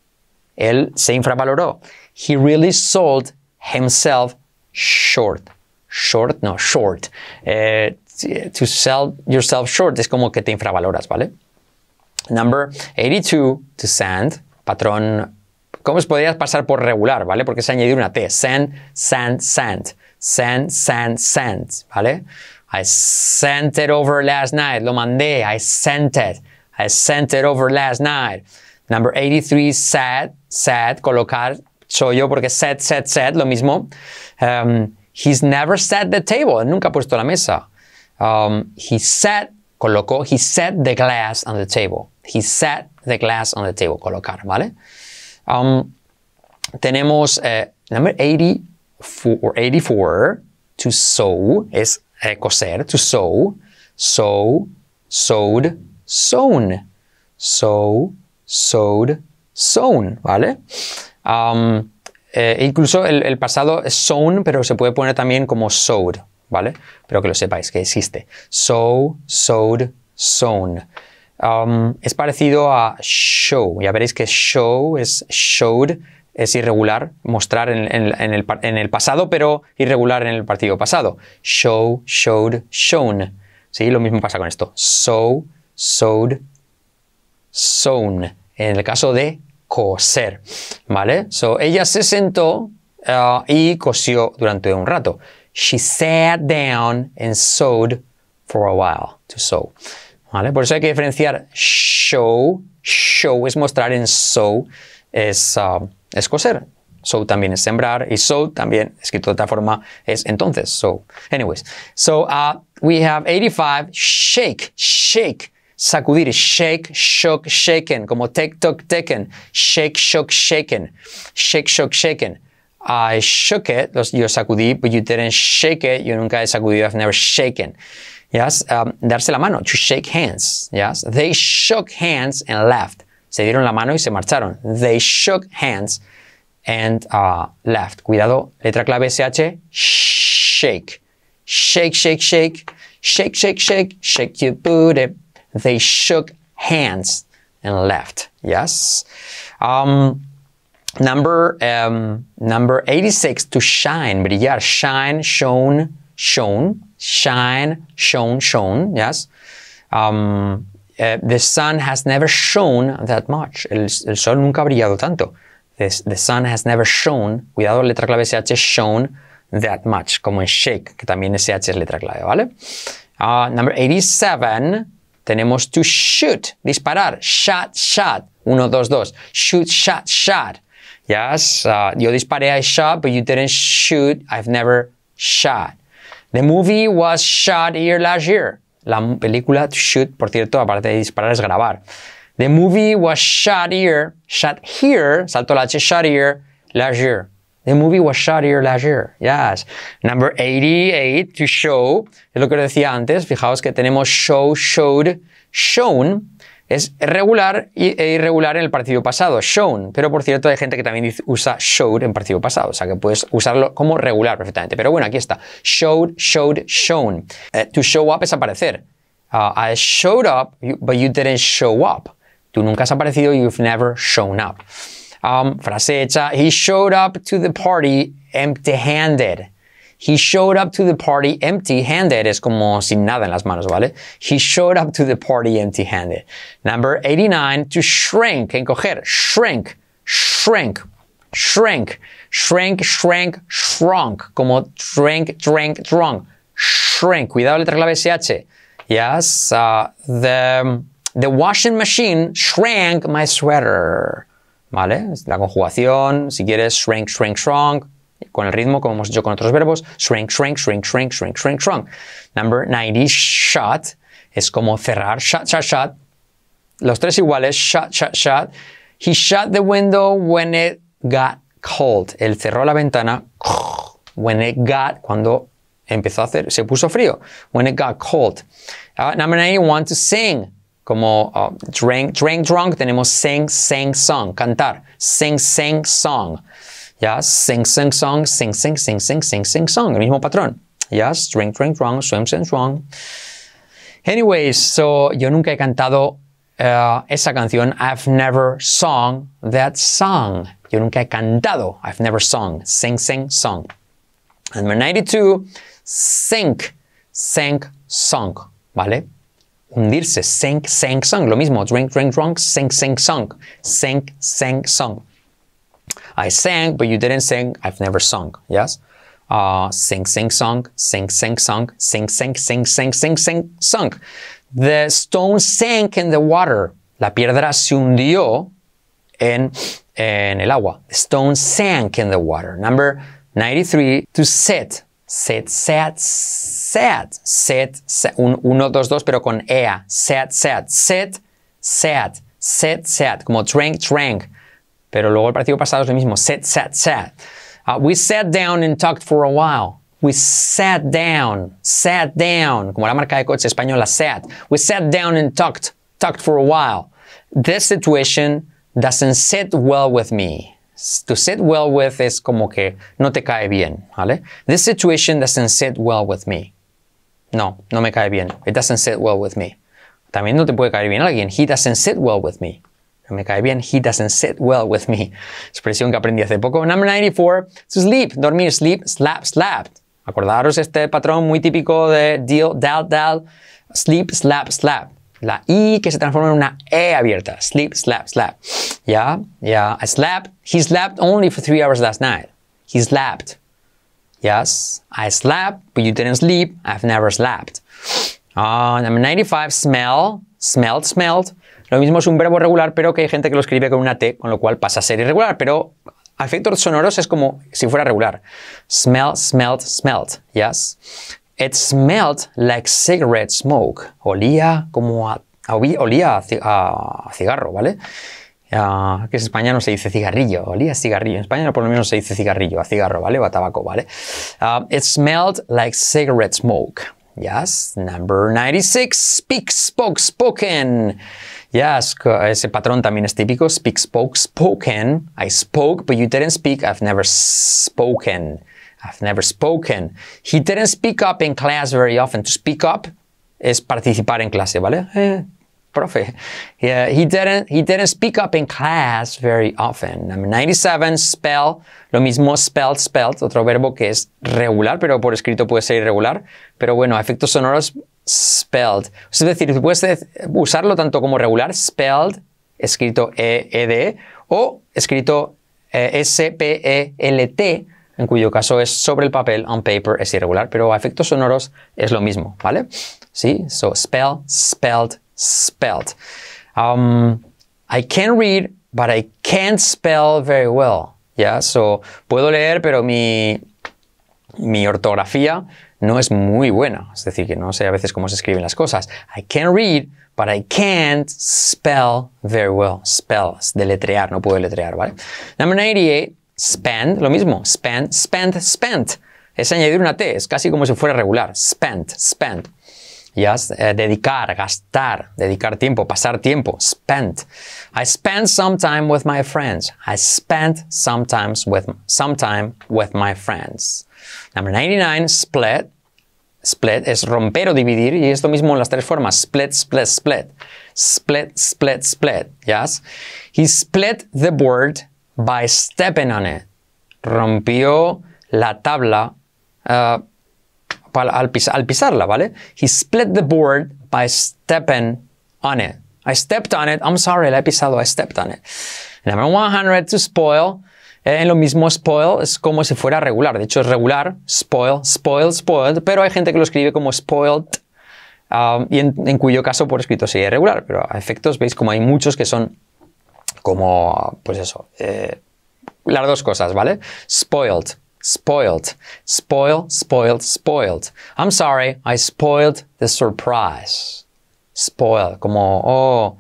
Él se infravaloró. He really sold himself short. Short, no, short. Eh, to sell yourself short es como que te infravaloras, ¿vale? Number 82, to send. Patrón, ¿cómo podrías pasar por regular, ¿vale? Porque se ha añadido una T. Send, send, send. Send, send, send, ¿vale? I sent it over last night. Lo mandé. I sent it. I sent it over last night. Number 83, sad, sad, colocar, soy yo, porque sad, sad, sad, lo mismo. Um, he's never set the table, nunca ha puesto la mesa. Um, he set, colocó, he set the glass on the table. He set the glass on the table, colocar, ¿vale? Um, tenemos eh, number 84 84, to sew, es eh, coser, to sew, sew, sewed, sown. So, sowed, sown, ¿vale? Eh, incluso el, pasado es sown, pero se puede poner también como sowed, ¿vale? Pero que lo sepáis, que existe. Sow, sowed, sown. es parecido a show. Ya veréis que show es showed, es irregular, mostrar en, el, pasado, pero irregular en el partido pasado. Show, showed, shown. ¿Sí? Lo mismo pasa con esto. Sow, sewed, sewn. En el caso de coser, ¿vale? So, ella se sentó uh, y cosió durante un rato. She sat down and sewed for a while, to sew. ¿Vale? Por eso hay que diferenciar show, show es mostrar en sew es, uh, es coser. Sow también es sembrar y sow también, escrito de otra forma, es entonces. So, anyways, so uh, we have 85, shake, shake sacudir, shake, shock, shaken, como take, taken, shake, shock, shaken, shake, shock, shaken. I shook it, yo sacudí, but you didn't shake it, yo nunca he sacudido, I've never shaken. Um, darse la mano, to shake hands. they shook hands and left. Se dieron la mano y se marcharon. They shook hands and uh, left. Cuidado, letra clave SH, shake. Shake, shake, shake, shake, shake, shake, shake your booty. They shook hands and left. Yes. Um, number um, number 86 to shine. But yeah, Shine, shown, shown, Shine, shown, shown. Yes. Um, uh, the sun has never shone that much. El, el sol nunca ha brillado tanto. This, the sun has never shone. Cuidado, letra clave sh shone that much, como en shake, que también sh es letra clave, ¿vale? Uh, number 87, tenemos to shoot, disparar, shot, shot, Uno, dos, dos. shoot, shot, shot. Yes, uh, yo disparé, I shot, but you didn't shoot, I've never shot. The movie was shot here last year. La película to shoot, por cierto, aparte de disparar es grabar. The movie was shot here, shot here, salto la H, shot here, last year. The movie was shot here last year. Yes. Number 88, to show. Es lo que decía antes. Fijaos que tenemos show, showed, shown. Es regular e irregular en el partido pasado, shown. Pero por cierto, hay gente que también usa showed en partido pasado. O sea que puedes usarlo como regular perfectamente. Pero bueno, aquí está. Showed, showed, shown. Eh, to show up es aparecer. Uh, I showed up, but you didn't show up. Tú nunca has aparecido, you've never shown up. um, frase hecha, he showed up to the party empty-handed. He showed up to the party empty-handed. Es como sin nada en las manos, ¿vale? He showed up to the party empty-handed. Number 89, to shrink, encoger, shrink, shrink, shrink, shrink, shrink, shrunk, como drink, drink, drunk, shrink. Cuidado letra clave SH. Yes, uh, the, the washing machine shrank my sweater. La conjugación, si quieres, shrink, shrink, shrunk, con el ritmo, como hemos hecho con otros verbos, shrink, shrink, shrink, shrink, shrink, shrink, shrunk. Number 90, shut, es como cerrar, shut, shut, shut. Los tres iguales, shut, shut, shut. He shut the window when it got cold. Él cerró la ventana when it got, cuando empezó a hacer, se puso frío. When it got cold. Ah, number number want to sing como ah, drink, drink, drunk, tenemos sing, sing, song, cantar, sing, sing, song. ¿Ya? Sing, sing, song, sing, sing, sing, sing, sing, sing, song. El mismo patrón. ¿Ya? Drink, drink, drunk, swim, swim, swim. Anyways, so yo nunca he cantado eh, esa canción. I've never sung that song. Yo nunca he cantado. I've never sung. Sing, sing, song. Number 92, sink, sink, song. ¿Vale? hundirse. Sink, sank, sunk. Lo mismo. Drink, drink, drunk. Sink, sink, sunk. Sink, sank, sunk. I sang, but you didn't sing. I've never sung. Yes? Uh, sink, sink, sunk. Sink, sink, sunk. Sink, sink, sink, sink, sink, sink, sunk. The stone sank in the water. La piedra se hundió en, en el agua. The stone sank in the water. Number 93, to sit. Set, set, set. Set, set. Un, uno, dos, dos, pero con ea. Set, set, set, set. Set, set. Como trank, trank. Pero luego el partido pasado es lo mismo. Set, set, set. Uh, we sat down and talked for a while. We sat down. Sat down. Como la marca de coche española, sat. We sat down and talked. Talked for a while. This situation doesn't sit well with me. To sit well with es como que no te cae bien, ¿vale? This situation doesn't sit well with me. No, no me cae bien. It doesn't sit well with me. También no te puede caer bien alguien. He doesn't sit well with me. No me cae bien. He doesn't sit well with me. Expresión que aprendí hace poco. Number 94. To sleep. Dormir. Sleep. Slap. Slap. Acordaros este patrón muy típico de deal, dal, dal. Sleep. Slap. Slap. La I que se transforma en una E abierta. Sleep, slap, slap. ¿Ya? ¿Ya? I slept. He slept only for three hours last night. He slept. Yes, I slept, but you didn't sleep. I've never slept. Uh, number 95, smell. Smelled, smelled. Lo mismo es un verbo regular, pero que hay gente que lo escribe con una T, con lo cual pasa a ser irregular, pero a efectos sonoros es como si fuera regular. Smell, smelt, smelt. Yes. It smelled like cigarette smoke. Olía como a, olía a, cigarro, ¿vale? Ah, que en España no se dice cigarrillo, olía a cigarrillo. En España por lo menos se dice cigarrillo, a cigarro, ¿vale? O a tabaco, ¿vale? Ah, it smelled like cigarette smoke. Yes, number 96, speak, spoke, spoken. Yes, ese patrón también es típico, speak, spoke, spoken. I spoke, but you didn't speak, I've never spoken. I've never spoken. He didn't speak up in class very often. To speak up es participar en clase, ¿vale? Eh, profe. he didn't, speak up in class very often. Number 97, spell. Lo mismo spelled, spelled, otro verbo que es regular, pero por escrito puede ser irregular. Pero bueno, efectos sonoros, spelled. Es decir, puedes usarlo tanto como regular, spelled, escrito e, e d o escrito eh, S-P-E-L-T, en cuyo caso es sobre el papel, on paper, es irregular, pero a efectos sonoros es lo mismo, ¿vale? Sí, so spell, spelled, spelled. Um, I can read, but I can't spell very well. Ya, so puedo leer, pero mi, mi ortografía no es muy buena. Es decir, que no sé a veces cómo se escriben las cosas. I can read, but I can't spell very well. Spell, deletrear, no puedo deletrear, ¿vale? Number 98. Spend, lo mismo. Spend, spend, spent. Es añadir una T, es casi como si fuera regular. Spent, spent. Ya, eh, dedicar, gastar, dedicar tiempo, pasar tiempo. Spent. I spend some time with my friends. I spent sometimes with, some time with my friends. Number 99, split. Split es romper o dividir y es lo mismo en las tres formas. Split, split, split. Split, split, split. Yes. He split the board by stepping on it. Rompió la tabla eh, al, pisarla, ¿vale? He split the board by stepping on it. I stepped on it. I'm sorry, la he pisado. I stepped on it. Number 100, to spoil. Eh, en lo mismo, spoil es como si fuera regular. De hecho, es regular. Spoil, spoil, spoiled. Pero hay gente que lo escribe como spoiled. Um, y en, cuyo caso por escrito sería regular, Pero a efectos veis como hay muchos que son como, pues eso, eh, las dos cosas, ¿vale? Spoiled, spoiled, spoil, spoiled, spoiled. I'm sorry, I spoiled the surprise. Spoiled, como, oh,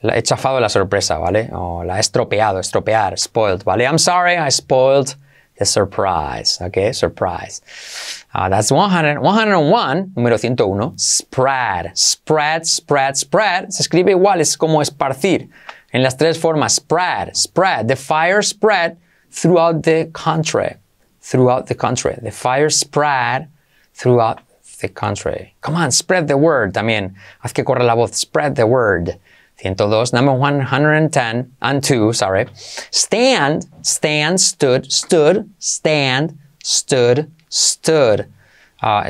he chafado la sorpresa, ¿vale? O la he estropeado, estropear, spoiled, ¿vale? I'm sorry, I spoiled the surprise, okay? Surprise. Ah, that's 101, número 101, spread, spread, spread, spread. Se escribe igual, es como esparcir en las tres formas. Spread, spread. The fire spread throughout the country. Throughout the country. The fire spread throughout the country. Come on, spread the word también. Haz que corra la voz. Spread the word. 102, number 110 and 2, sorry. Stand, stand, stood, stood, stand, stood, stood. Uh,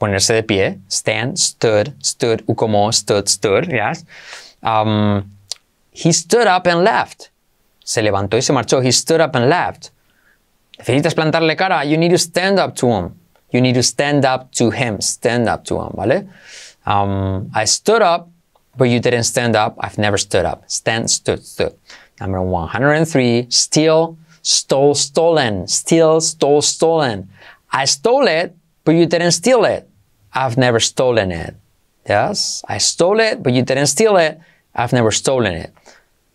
ponerse de pie. Stand, stood, stood, u como stood, stood, yes. Um, He stood up and left. Se levantó y se marchó. He stood up and left. Necesitas plantarle cara. You need to stand up to him. You need to stand up to him. Stand up to him, ¿vale? Um, I stood up, but you didn't stand up. I've never stood up. Stand, stood, stood. Number 103, steal, stole, stolen. Steal, stole, stolen. I stole it, but you didn't steal it. I've never stolen it. Yes, I stole it, but you didn't steal it. I've never stolen it.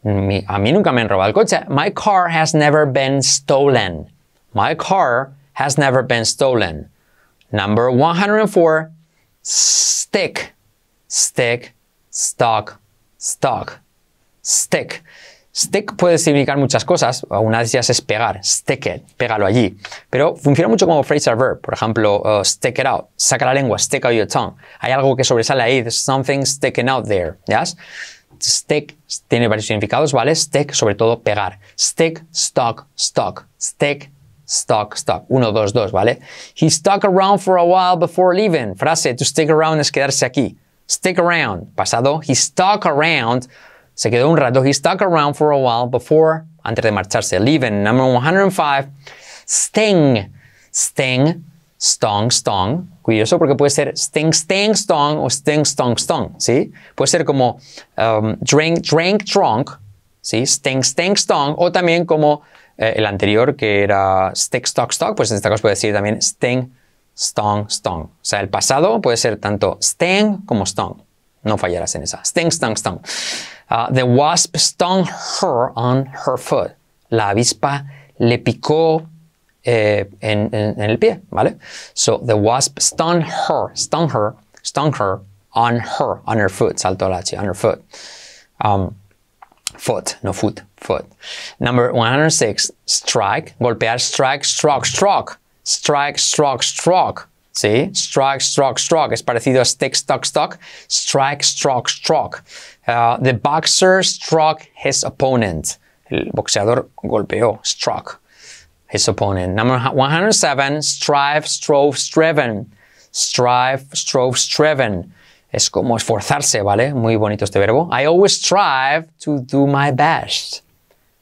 a mí nunca me han robado el coche. My car has never been stolen. My car has never been stolen. Number 104. Stick. Stick. Stock. Stock. Stick. Stick puede significar muchas cosas, una de ellas es pegar, stick it, pégalo allí. Pero funciona mucho como phrasal verb, por ejemplo, uh, stick it out, saca la lengua, stick out your tongue. Hay algo que sobresale ahí, something sticking out there, ¿yes? Stick tiene varios significados, ¿vale? Stick, sobre todo pegar. Stick, stock, stock. Stick, stock, stock. Uno, dos, dos, ¿vale? He stuck around for a while before leaving. Frase, to stick around es quedarse aquí. Stick around, pasado. He stuck around, se quedó un rato. He stuck around for a while before, antes de marcharse. Leaving, number 105. Sting, sting, stong, stong. Curioso porque puede ser sting, sting, stong o sting, stong, stong. ¿sí? Puede ser como drank, um, drink, drink, drunk. ¿sí? Sting, sting, stong. O también como eh, el anterior que era stick, stock, stock. Pues en esta cosa puede decir también sting, stong, stong. O sea, el pasado puede ser tanto sting como stong. No fallarás en esa. Sting, stong, stong. Ah, the wasp stung her on her foot. La avispa le picó eh, en, en, el pie, ¿vale? So the wasp stung her, stung her, stung her on her, on her foot, saltó la on her foot. Um, foot, no foot, foot. Number 106, strike, golpear, strike, struck, struck, strike, struck, struck. ¿Sí? Strike, struck, struck. Es parecido a stick, stuck, stuck. Strike, struck, struck. Uh, the boxer struck his opponent. El boxeador golpeó, struck. his opponent. Number 107, strive, strove, striven. Strive, strove, striven. Es como esforzarse, ¿vale? Muy bonito este verbo. I always strive to do my best.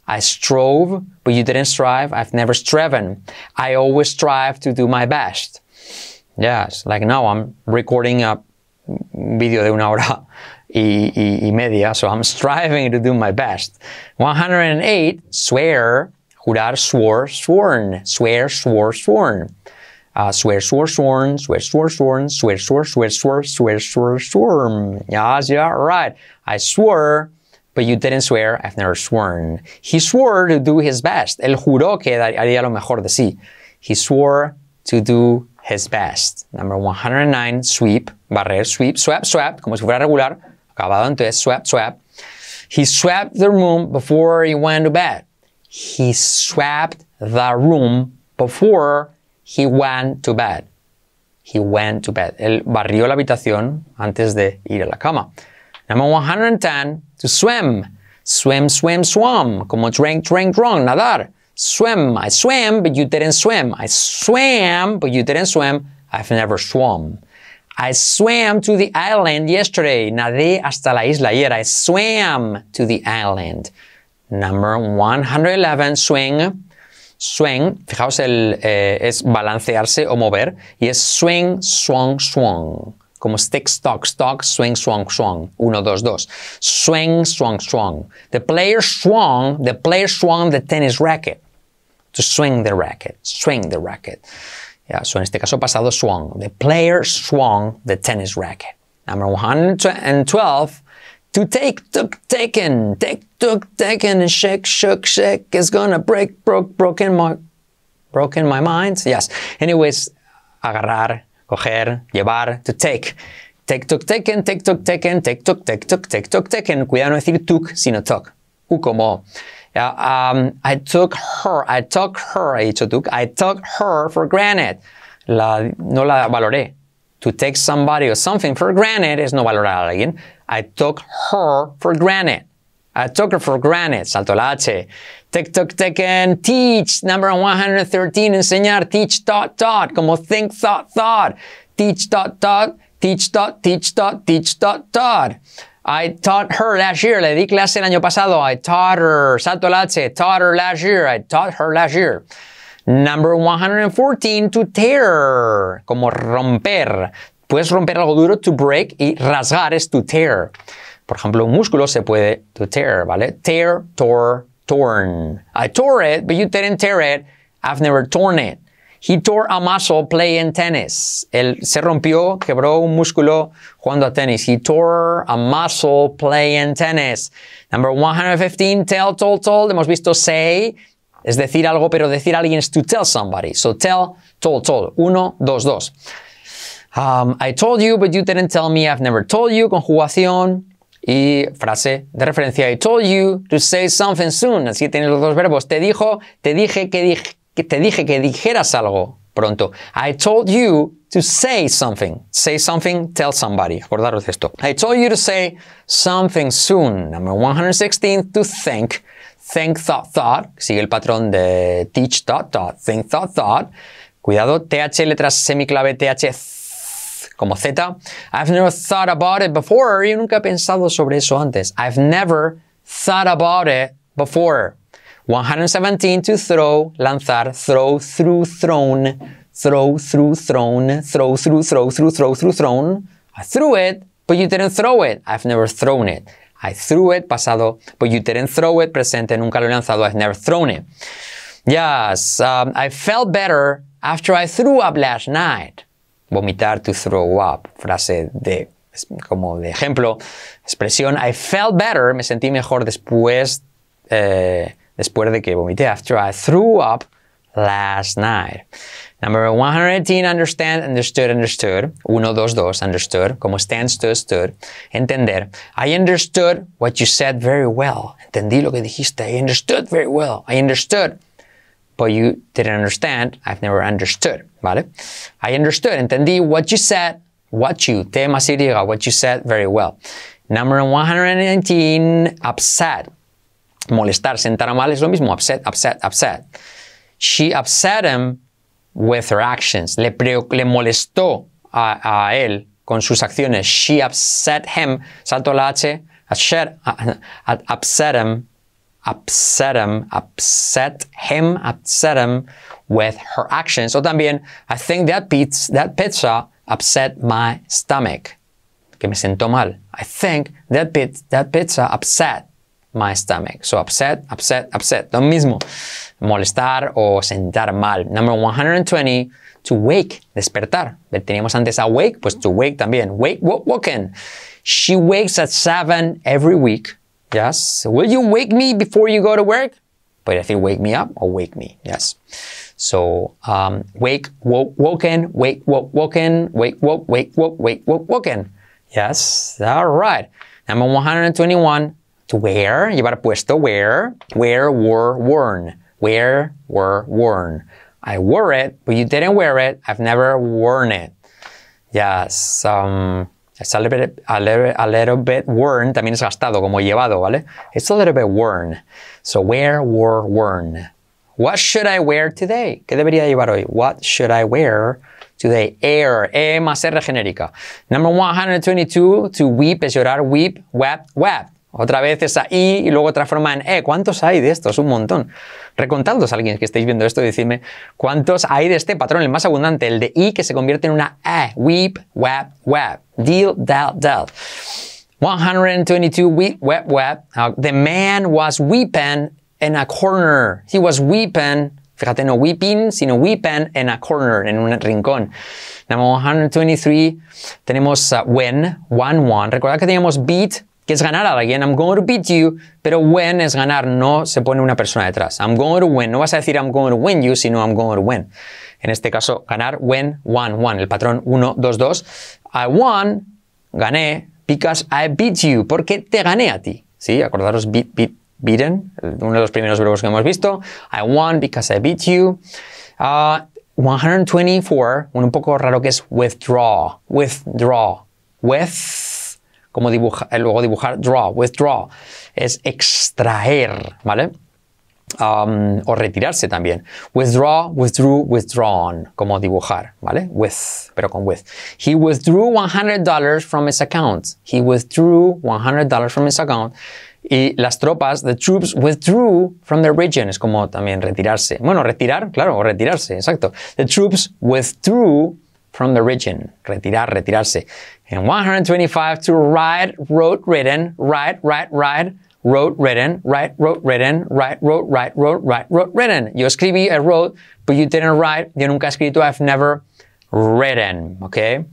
I strove, but you didn't strive. I've never striven. I always strive to do my best. Yes, like now I'm recording a video de una hora y, y, y media, so I'm striving to do my best. 108, swear, Jurar, swore, sworn. Swear, swore, sworn. Uh, ah, swear, swore, sworn. Swear, swore, sworn. Swear, swore, swear, swore, swear, swore, sworn. Yes, yeah, right. I swore, but you didn't swear. I've never sworn. He swore to do his best. Él juró que haría lo mejor de sí. He swore to do his best. Number 109, sweep. Barrer, sweep. Swept, swept. Como si fuera regular. Acabado entonces, swept, swept. He swept the room before he went to bed he swept the room before he went to bed. He went to bed. Él barrió la habitación antes de ir a la cama. Number 110, to swim. Swim, swim, swam. Como drink, drink, drunk, nadar. Swim, I swam, but you didn't swim. I swam, but you didn't swim. I've never swum. I swam to the island yesterday. Nadé hasta la isla ayer. I swam to the island. Number 111, swing. Swing, fijaos, el, eh, es balancearse o mover. Y es swing, swung, swung. Como stick, stock, stock, swing, swung, swung. 1, 2, 2. Swing, swung, swung. The player swung, the player swung the tennis racket. To swing the racket, swing the racket. Yeah, so en este caso pasado swung. The player swung the tennis racket. Number 112, To take, took, taken, take, took, taken, and shake, shook, shake is gonna break, broke, broken my, broken my mind. Yes. Anyways, agarrar, coger, llevar, to take. Take, took, taken, take, took, taken, take, took, take, took, take, took, taken. Cuidado no decir took, sino took. U como. Uh, um, I took her, I took her, he dicho took, I took her for granted. La, no la valoré. To take somebody or something for granted es no valorar a alguien. I took her for granted. I took her for granted. Salto la H. TikTok, taken, teach. Number 113, enseñar. Teach, thought, thought. Como think, thought, thought. Teach, thought, thought. Teach, thought, teach, thought. teach, I taught her last year. Le di clase el año pasado. I taught her. Salto la H. Taught her last year. I taught her last year. Number 114, to tear. Como romper. Puedes romper algo duro, to break, y rasgar es to tear. Por ejemplo, un músculo se puede to tear, ¿vale? Tear, tore, torn. I tore it, but you didn't tear it. I've never torn it. He tore a muscle playing tennis. Él se rompió, quebró un músculo jugando a tenis. He tore a muscle playing tennis. Number 115, tell, told, told. Hemos visto say, es decir algo, pero decir a alguien es to tell somebody. So tell, told, told. Uno, dos, dos. Um, I told you, but you didn't tell me. I've never told you. Conjugación. Y frase de referencia. I told you to say something soon. Así tienes los dos verbos. Te dijo, te dije que, te dije que dijeras algo pronto. I told you to say something. Say something, tell somebody. Acordaros esto. I told you to say something soon. Number 116, to think. Think, thought, thought. Sigue el patrón de teach, thought, thought. Think, thought, thought. Cuidado, TH, letras semiclave, TH, i como Z. I've never thought about it before. Yo nunca he pensado sobre eso antes. I've never thought about it before. 117 to throw, lanzar, throw through thrown, throw through thrown, throw through throw through throw through thrown. I threw it, but you didn't throw it. I've never thrown it. I threw it, pasado, but you didn't throw it, presente, nunca lo he lanzado, I've never thrown it. Yes, um, I felt better after I threw up last night. vomitar, to throw up, frase de como de ejemplo, expresión I felt better, me sentí mejor después, eh, después de que vomité, after I threw up last night. Number 118, understand, understood, understood. 2, understood, como stand, stood, stood. Entender. I understood what you said very well. Entendí lo que dijiste. I understood very well. I understood but you didn't understand. I've never understood, ¿vale? I understood, entendí what you said, what you, te masiriga, what you said very well. Number 119, upset. Molestar, sentar mal es lo mismo, upset, upset, upset. She upset him with her actions. Le, le molestó a, a, él con sus acciones. She upset him, salto la H, upset, uh, upset him upset him, upset him, upset him with her actions. O también, I think that pizza, that pizza upset my stomach. Que me siento mal. I think that, that pizza upset my stomach. So upset, upset, upset. Lo mismo. Molestar o sentar mal. Number 120, to wake, despertar. Teníamos antes awake, pues to wake también. Wake, woken. She wakes at 7 every week. Yes. Will you wake me before you go to work? But if you wake me up or oh, wake me. Yes. So um, wake, woke, woken, wake, woke, woken, wake, woke, wake, woke, wake, woke, woken. Yes. All right. Number 121. To wear. Llevar puesto. Wear. Wear, wore, worn. Wear, were, worn. I wore it, but you didn't wear it. I've never worn it. Yes. Um, It's a little, bit, a, little, bit worn también es gastado, como llevado, ¿vale? It's a little bit worn. So wear, wore, worn. What should I wear today? ¿Qué debería llevar hoy? What should I wear today? Air, E más R genérica. Number 122, to weep es llorar, weep, wept, wept. Otra vez esa I y luego otra forma en E. ¿Cuántos hay de estos? Un montón. Recontadlos a alguien que estéis viendo esto y decidme cuántos hay de este patrón, el más abundante, el de I que se convierte en una E. Weep, web, web. Deal, deal, deal. 122 weep, web, web. The man was weeping in a corner. He was weeping. Fíjate, no weeping, sino weeping in a corner, en un rincón. 123, tenemos uh, when, one, one. Recordad que teníamos beat, que es ganar a alguien. I'm going to beat you, pero when es ganar, no se pone una persona detrás. I'm going to win, no vas a decir I'm going to win you, sino I'm going to win. En este caso, ganar, win, one, one. El patrón 1, 2, 2. I won, gané, because I beat you, porque te gané a ti. ¿Sí? Acordaros, beat, beat, beaten, uno de los primeros verbos que hemos visto. I won because I beat you. 124, uh, un poco raro que es withdraw, withdraw, with como dibujar, eh, luego dibujar, draw, withdraw, es extraer, ¿vale? Um, o retirarse también. Withdraw, withdrew, withdrawn, como dibujar, ¿vale? With, pero con with. He withdrew $100 from his account. He withdrew $100 from his account. Y las tropas, the troops withdrew from the region, es como también retirarse. Bueno, retirar, claro, o retirarse, exacto. The troops withdrew from the region. Retirar, retirarse. And 125 to ride, wrote, ridden, write, write, ride, wrote, ridden, write, wrote, ridden, write, wrote, write, wrote, right, road ridden. Yo escribí a road, but you didn't write, Yo nunca he escrito, I've never written, Okay.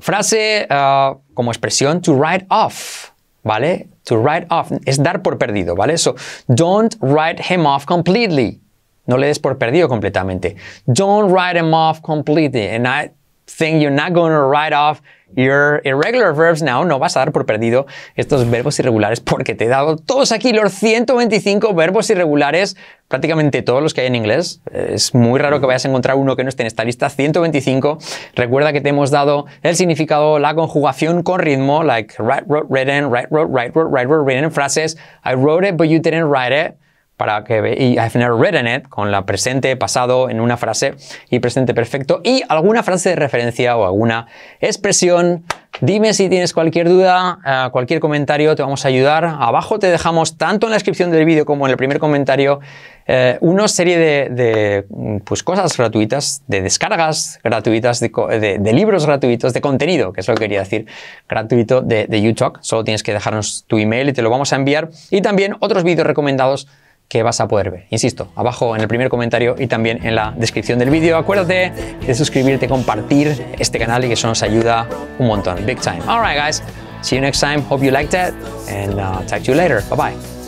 Frase uh, como expresión to write off, ¿vale? To write off es dar por perdido, ¿vale? So don't write him off completely. No le des por perdido completamente. Don't write them off completely. And I think you're not going to write off your irregular verbs now. No vas a dar por perdido estos verbos irregulares porque te he dado todos aquí los 125 verbos irregulares, prácticamente todos los que hay en inglés. Es muy raro que vayas a encontrar uno que no esté en esta lista. 125. Recuerda que te hemos dado el significado, la conjugación con ritmo, like write, wrote, written, Write, wrote, write, wrote, right, wrote, written, frases. I wrote it, but you didn't write it para que ve, y I've never it con la presente, pasado en una frase y presente perfecto y alguna frase de referencia o alguna expresión. Dime si tienes cualquier duda, eh, cualquier comentario, te vamos a ayudar. Abajo te dejamos tanto en la descripción del vídeo como en el primer comentario eh, una serie de, pues, cosas gratuitas, de descargas gratuitas, de, libros gratuitos, de contenido, que es lo que quería decir, gratuito de, de Solo tienes que dejarnos tu email y te lo vamos a enviar. Y también otros vídeos recomendados que vas a poder ver. Insisto, abajo en el primer comentario y también en la descripción del vídeo. Acuérdate de suscribirte, compartir este canal y que eso nos ayuda un montón. Big time. All right, guys. See you next time. Hope you liked it and I'll uh, talk to you later. Bye bye.